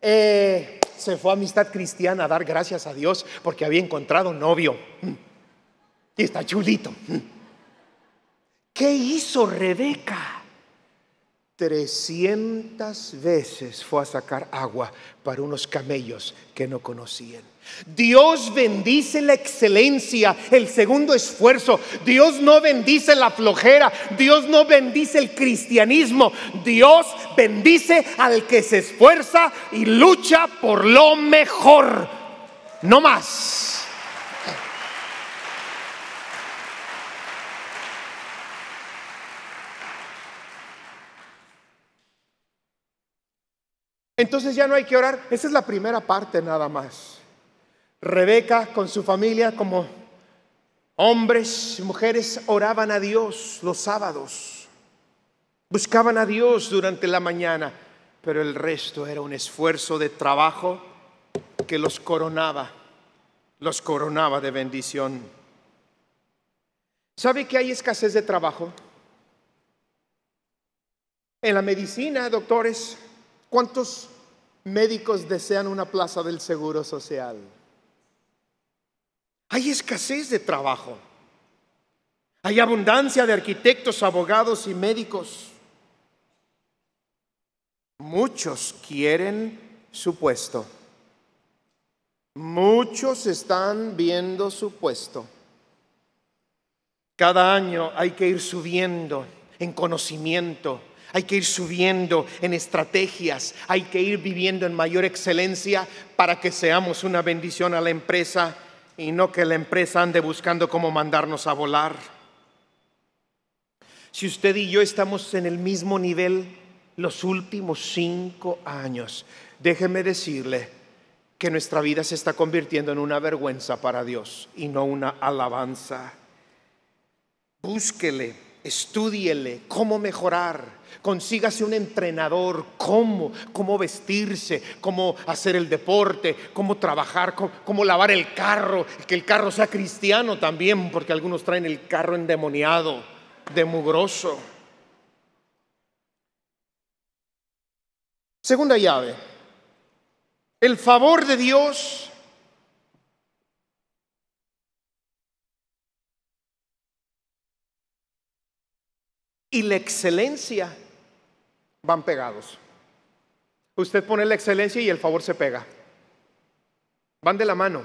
S1: Eh, se fue a amistad cristiana a dar gracias a Dios porque había encontrado un novio. Mm. Y está chulito. Mm. ¿Qué hizo Rebeca? 300 veces fue a sacar agua para unos camellos que no conocían. Dios bendice la excelencia, el segundo esfuerzo. Dios no bendice la flojera. Dios no bendice el cristianismo. Dios bendice al que se esfuerza y lucha por lo mejor. No más. Entonces ya no hay que orar. Esa es la primera parte nada más. Rebeca con su familia como hombres y mujeres oraban a Dios los sábados. Buscaban a Dios durante la mañana, pero el resto era un esfuerzo de trabajo que los coronaba, los coronaba de bendición. ¿Sabe que hay escasez de trabajo? En la medicina, doctores, ¿Cuántos médicos desean una plaza del Seguro Social? Hay escasez de trabajo. Hay abundancia de arquitectos, abogados y médicos. Muchos quieren su puesto. Muchos están viendo su puesto. Cada año hay que ir subiendo en conocimiento, hay que ir subiendo en estrategias, hay que ir viviendo en mayor excelencia para que seamos una bendición a la empresa y no que la empresa ande buscando cómo mandarnos a volar. Si usted y yo estamos en el mismo nivel los últimos cinco años, déjeme decirle que nuestra vida se está convirtiendo en una vergüenza para Dios y no una alabanza. Búsquele, estudiele cómo mejorar Consígase un entrenador, cómo, cómo vestirse, cómo hacer el deporte, cómo trabajar, cómo, lavar el carro, que el carro sea cristiano también, porque algunos traen el carro endemoniado, de Segunda llave, el favor de Dios y la excelencia van pegados. Usted pone la excelencia y el favor se pega. Van de la mano.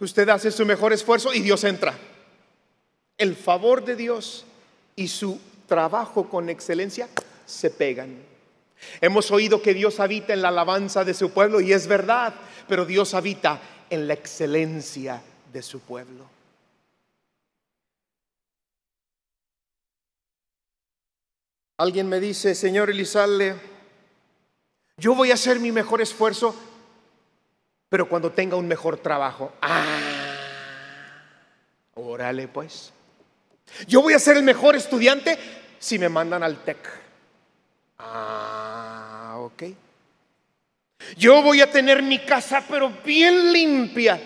S1: Usted hace su mejor esfuerzo y Dios entra. El favor de Dios y su trabajo con excelencia se pegan. Hemos oído que Dios habita en la alabanza de su pueblo y es verdad, pero Dios habita en la excelencia de su pueblo. Alguien me dice, Señor Elizalde, yo voy a hacer mi mejor esfuerzo, pero cuando tenga un mejor trabajo. ¡Ah! Órale, pues. Yo voy a ser el mejor estudiante si me mandan al TEC. Ah, ok. Yo voy a tener mi casa, pero bien limpia,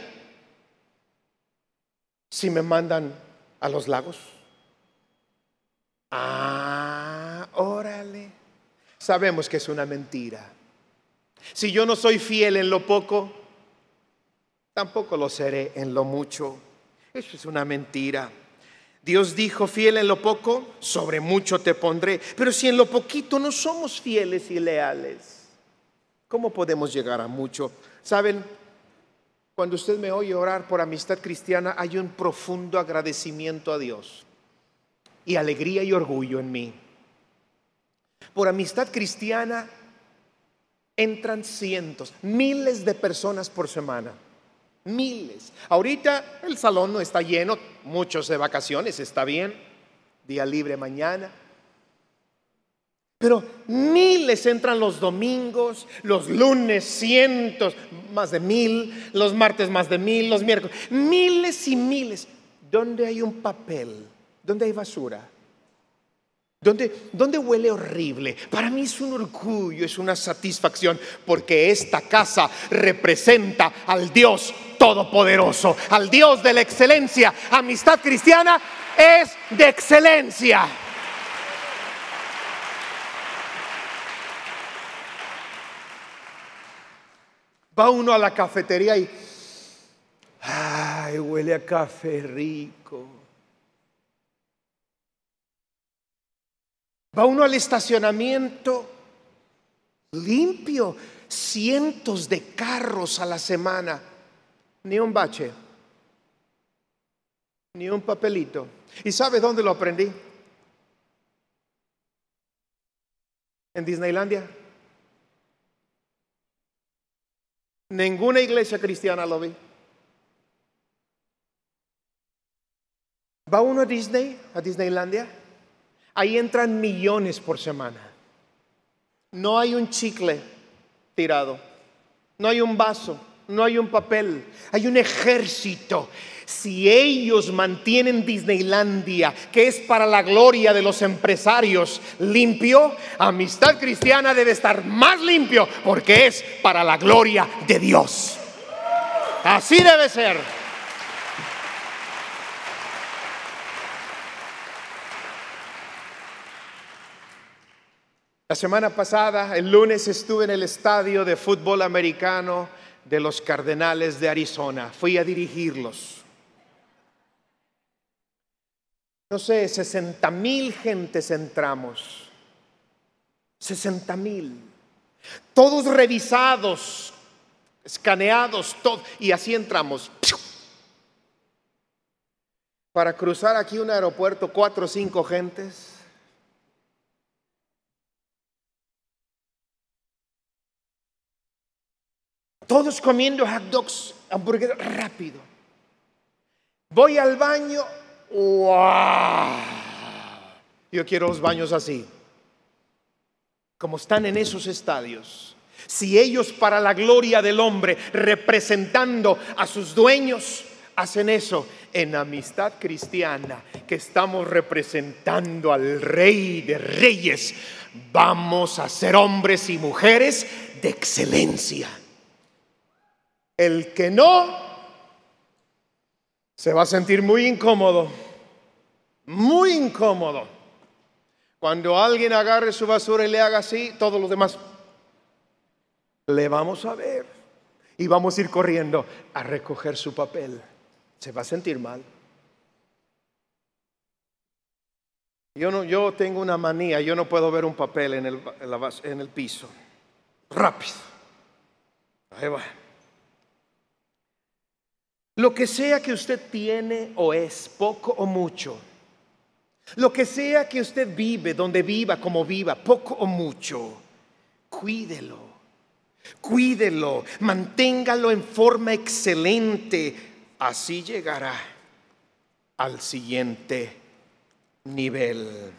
S1: si me mandan a los lagos. Ah sabemos que es una mentira. Si yo no soy fiel en lo poco, tampoco lo seré en lo mucho. Eso es una mentira. Dios dijo, fiel en lo poco, sobre mucho te pondré. Pero si en lo poquito no somos fieles y leales, ¿cómo podemos llegar a mucho? Saben, cuando usted me oye orar por amistad cristiana, hay un profundo agradecimiento a Dios y alegría y orgullo en mí. Por amistad cristiana entran cientos, miles de personas por semana. Miles. Ahorita el salón no está lleno, muchos de vacaciones, está bien. Día libre mañana. Pero miles entran los domingos, los lunes cientos, más de mil, los martes más de mil, los miércoles, miles y miles. ¿Dónde hay un papel? ¿Dónde hay basura? ¿Dónde, huele horrible? Para mí es un orgullo, es una satisfacción, porque esta casa representa al Dios Todopoderoso, al Dios de la excelencia. Amistad cristiana es de excelencia. Va uno a la cafetería y, ay, huele a café rico Va uno al estacionamiento limpio, cientos de carros a la semana, ni un bache, ni un papelito. ¿Y sabe dónde lo aprendí? En Disneylandia. Ninguna iglesia cristiana lo vi. ¿Va uno a Disney, a Disneylandia? Ahí entran millones por semana. No hay un chicle tirado, no hay un vaso, no hay un papel, hay un ejército. Si ellos mantienen Disneylandia, que es para la gloria de los empresarios, limpio, amistad cristiana debe estar más limpio porque es para la gloria de Dios. Así debe ser. La semana pasada, el lunes, estuve en el estadio de fútbol americano de los Cardenales de Arizona. Fui a dirigirlos. No sé, 60 mil gentes entramos. 60 mil. Todos revisados, escaneados, todo. Y así entramos. Para cruzar aquí un aeropuerto, cuatro o cinco gentes Todos comiendo hot dogs, hamburguesas, rápido. Voy al baño, ¡wow! Yo quiero los baños así, como están en esos estadios. Si ellos para la gloria del hombre, representando a sus dueños, hacen eso en amistad cristiana, que estamos representando al rey de reyes, vamos a ser hombres y mujeres de excelencia. El que no, se va a sentir muy incómodo, muy incómodo. Cuando alguien agarre su basura y le haga así, todos los demás le vamos a ver y vamos a ir corriendo a recoger su papel. Se va a sentir mal. Yo, no, yo tengo una manía, yo no puedo ver un papel en el, en el piso. Rápido. Ahí va. Lo que sea que usted tiene o es, poco o mucho, lo que sea que usted vive, donde viva, como viva, poco o mucho, cuídelo, cuídelo, manténgalo en forma excelente, así llegará al siguiente nivel.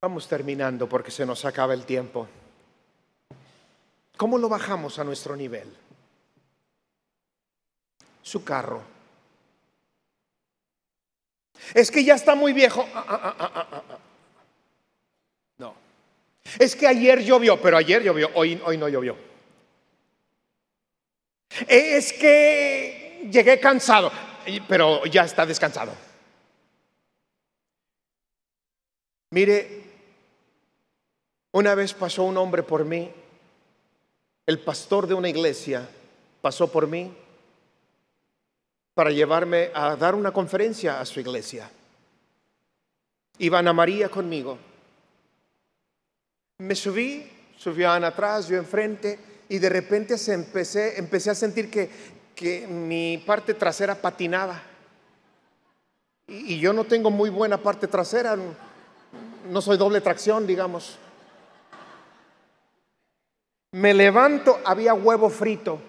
S1: Vamos terminando porque se nos acaba el tiempo. ¿Cómo lo bajamos a nuestro nivel? Su carro. Es que ya está muy viejo. Ah, ah, ah, no. Es que ayer llovió, pero ayer llovió, hoy, hoy no llovió. Es que llegué cansado, pero ya está descansado. Mire, una vez pasó un hombre por mí el pastor de una iglesia pasó por mí para llevarme a dar una conferencia a su iglesia. Iba a María conmigo. Me subí, subió Ana atrás, yo enfrente, y de repente empecé, empecé a sentir que, que mi parte trasera patinaba. Y, yo no tengo muy buena parte trasera, no soy doble tracción, digamos. Me levanto, había huevo frito.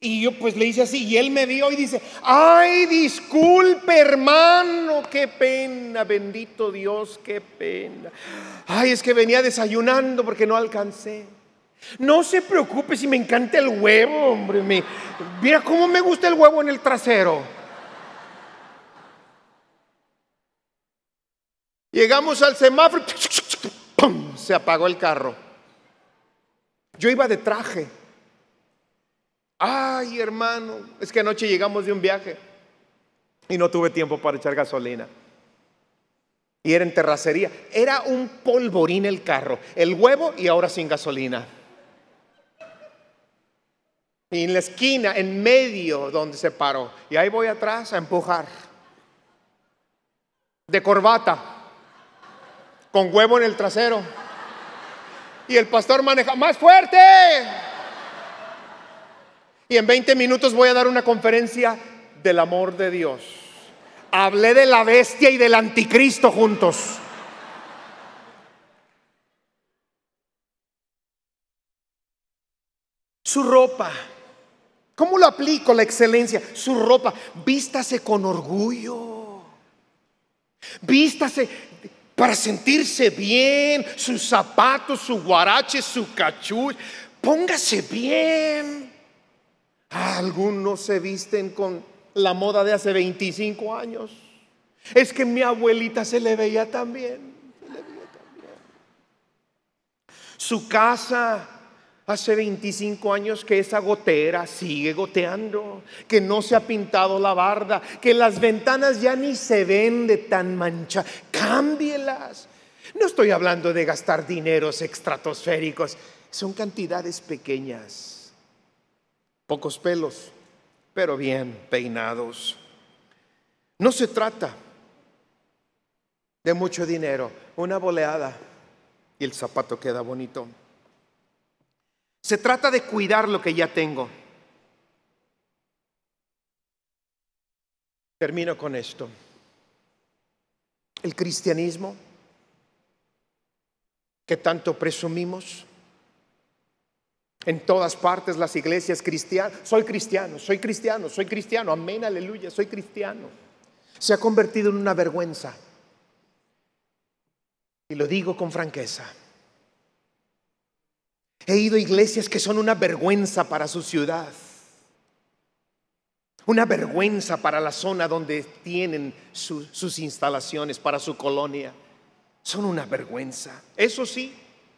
S1: Y yo pues le hice así, y él me vio y dice, ay, disculpe hermano, qué pena, bendito Dios, qué pena. Ay, es que venía desayunando porque no alcancé. No se preocupe si me encanta el huevo, hombre. mira cómo me gusta el huevo en el trasero. Llegamos al semáforo, se apagó el carro. Yo iba de traje. Ay, hermano, es que anoche llegamos de un viaje y no tuve tiempo para echar gasolina. Y era en terracería. Era un polvorín el carro. El huevo y ahora sin gasolina. Y en la esquina, en medio donde se paró. Y ahí voy atrás a empujar. De corbata. Con huevo en el trasero. Y el pastor maneja, más fuerte. Y en 20 minutos voy a dar una conferencia del amor de Dios. Hablé de la bestia y del anticristo juntos. Su ropa. ¿Cómo lo aplico la excelencia? Su ropa. Vístase con orgullo. Vístase para sentirse bien, sus zapatos, su guarache, su cachuy, Póngase bien. Algunos se visten con la moda de hace 25 años. Es que mi abuelita se le veía Se le veía también. Su casa Hace 25 años que esa gotera sigue goteando, que no se ha pintado la barda, que las ventanas ya ni se ven de tan mancha. Cámbielas. No estoy hablando de gastar dineros estratosféricos, son cantidades pequeñas. Pocos pelos, pero bien peinados. No se trata de mucho dinero, una boleada y el zapato queda bonito. Se trata de cuidar lo que ya tengo. Termino con esto. El cristianismo que tanto presumimos. En todas partes las iglesias cristianas, soy cristiano, soy cristiano, soy cristiano, amén, aleluya, soy cristiano. Se ha convertido en una vergüenza. Y lo digo con franqueza. He ido a iglesias que son una vergüenza para su ciudad, una vergüenza para la zona donde tienen sus instalaciones, para su colonia. Son una vergüenza. Eso sí,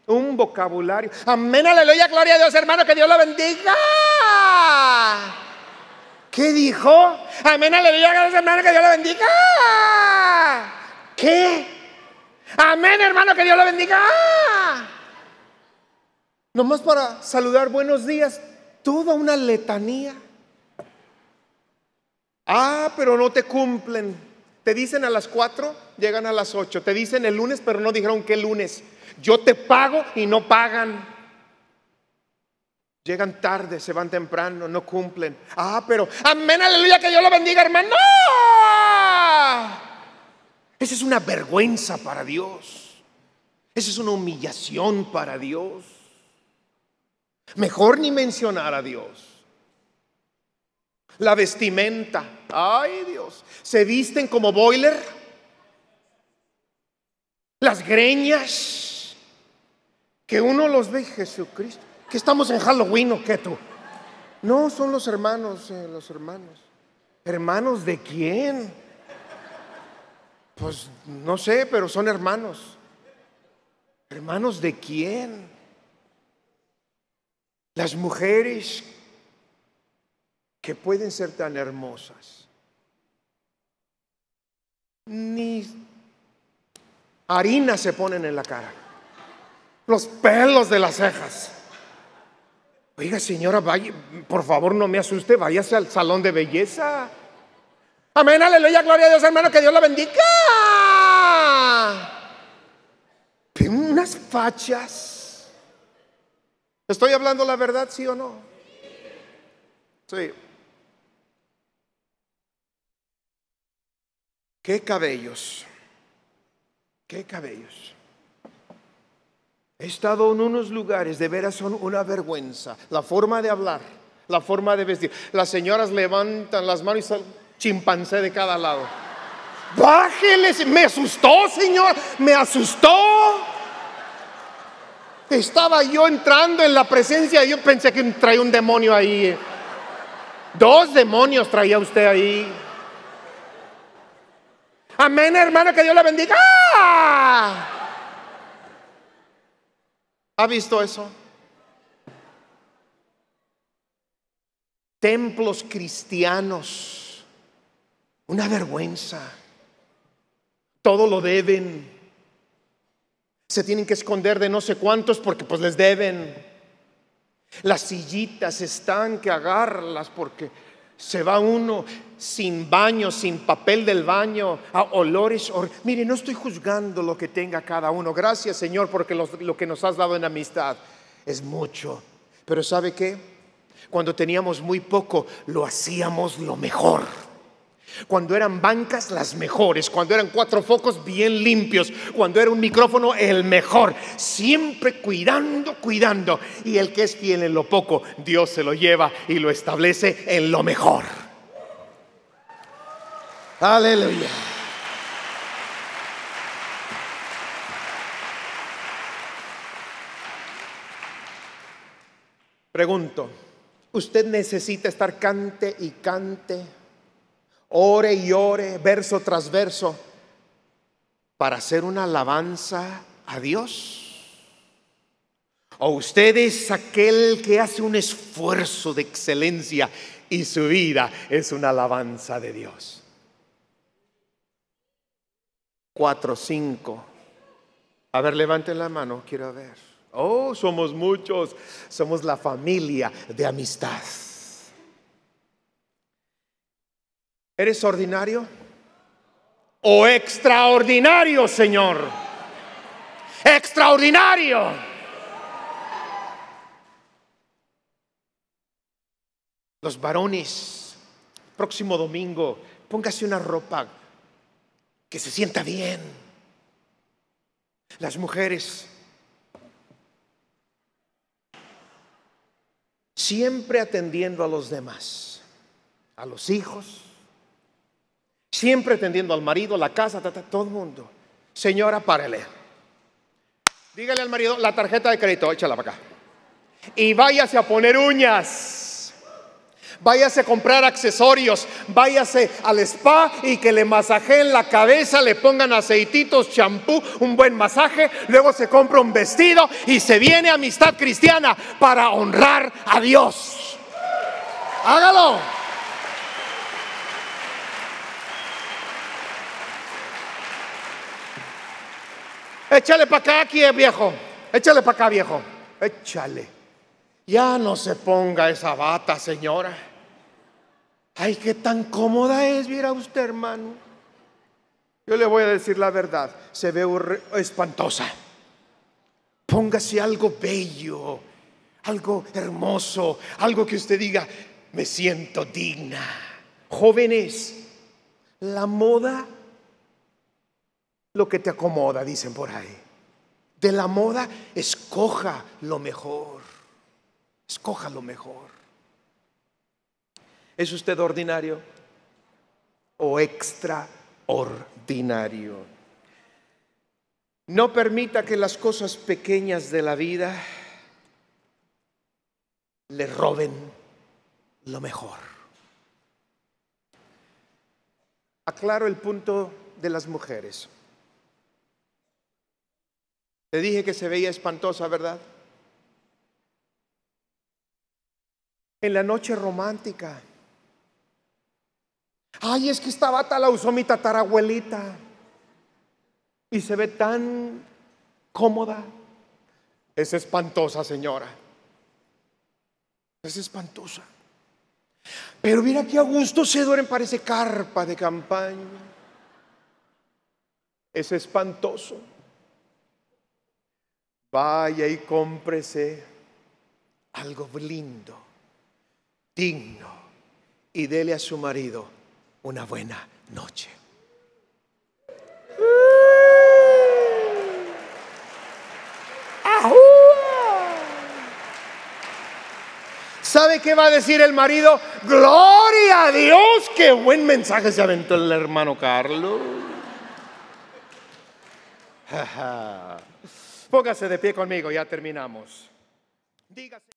S1: un vocabulario. Amén, aleluya, gloria a Dios, hermano, que Dios lo bendiga. ¿Qué dijo? Amén, aleluya, gracias hermano, que Dios lo bendiga. ¿Qué? Amén, hermano, que Dios lo bendiga. Nomás para saludar buenos días, toda una letanía. Ah, pero no te cumplen. Te dicen a las 4, llegan a las 8. Te dicen el lunes, pero no dijeron qué lunes. Yo te pago y no pagan. Llegan tarde, se van temprano, no cumplen. Ah, pero amén, aleluya, que Dios lo bendiga, hermano. Esa es una vergüenza para Dios. Esa es una humillación para Dios. Mejor ni mencionar a Dios. La vestimenta, ay Dios, se visten como boiler. Las greñas, que uno los ve, Jesucristo. Que estamos en Halloween o qué tú. No, son los hermanos, eh, los hermanos. ¿Hermanos de quién? Pues no sé, pero son hermanos. ¿Hermanos de quién? Las mujeres que pueden ser tan hermosas, ni harina se ponen en la cara, los pelos de las cejas. Oiga, señora, vaya, por favor no me asuste, váyase al salón de belleza. Amén, aleluya, gloria a Dios, hermano, que Dios la bendiga. Tengo unas fachas ¿Estoy hablando la verdad, sí o no? Sí. ¿Qué cabellos? ¿Qué cabellos? He estado en unos lugares, de veras son una vergüenza. La forma de hablar, la forma de vestir. Las señoras levantan las manos y salen chimpancé de cada lado. Bájeles, me asustó, señor, me asustó. Estaba yo entrando en la presencia Y yo pensé que traía un demonio ahí. Dos demonios traía usted ahí. Amén, hermano, que Dios la bendiga. ¿Ha visto eso? Templos cristianos. Una vergüenza. Todo lo deben se tienen que esconder de no sé cuántos porque pues les deben. Las sillitas están que agarrarlas porque se va uno sin baño, sin papel del baño, a olores. Mire, no estoy juzgando lo que tenga cada uno. Gracias, Señor, porque lo que nos has dado en amistad es mucho. Pero ¿sabe qué? Cuando teníamos muy poco, lo hacíamos lo mejor. Cuando eran bancas las mejores, cuando eran cuatro focos bien limpios, cuando era un micrófono el mejor, siempre cuidando, cuidando. Y el que es quien en lo poco, Dios se lo lleva y lo establece en lo mejor. Aleluya. Pregunto, ¿usted necesita estar cante y cante? ore y ore, verso tras verso, para hacer una alabanza a Dios? ¿O usted es aquel que hace un esfuerzo de excelencia y su vida es una alabanza de Dios? Cuatro, cinco. A ver, levanten la mano, quiero ver. Oh, somos muchos. Somos la familia de amistad. ¿Eres ordinario? ¿O extraordinario, Señor? Extraordinario. Los varones, próximo domingo, póngase una ropa que se sienta bien. Las mujeres, siempre atendiendo a los demás, a los hijos, Siempre atendiendo al marido, la casa, todo el mundo. Señora, párele. Dígale al marido, la tarjeta de crédito, échala para acá. Y váyase a poner uñas. Váyase a comprar accesorios. Váyase al spa y que le masajeen la cabeza, le pongan aceititos, champú, un buen masaje. Luego se compra un vestido y se viene amistad cristiana para honrar a Dios. Hágalo. Échale para acá, aquí eh, viejo. Échale para acá, viejo. Échale. Ya no se ponga esa bata, señora. Ay, qué tan cómoda es, mira usted, hermano. Yo le voy a decir la verdad, se ve espantosa. Póngase algo bello, algo hermoso, algo que usted diga, me siento digna. Jóvenes, la moda lo que te acomoda, dicen por ahí. De la moda, escoja lo mejor. Escoja lo mejor. ¿Es usted ordinario o extraordinario? No permita que las cosas pequeñas de la vida le roben lo mejor. Aclaro el punto de las mujeres. Te dije que se veía espantosa, ¿verdad? En la noche romántica. Ay, es que esta bata la usó mi tatarabuelita. Y se ve tan cómoda. Es espantosa, señora. Es espantosa. Pero mira que a gusto se duermen, parece carpa de campaña. Es espantoso. Vaya y cómprese algo lindo, digno, y dele a su marido una buena noche. ¿Sabe qué va a decir el marido? Gloria a Dios, qué buen mensaje se aventó el hermano Carlos. Póngase de pie conmigo, ya terminamos. Dígase.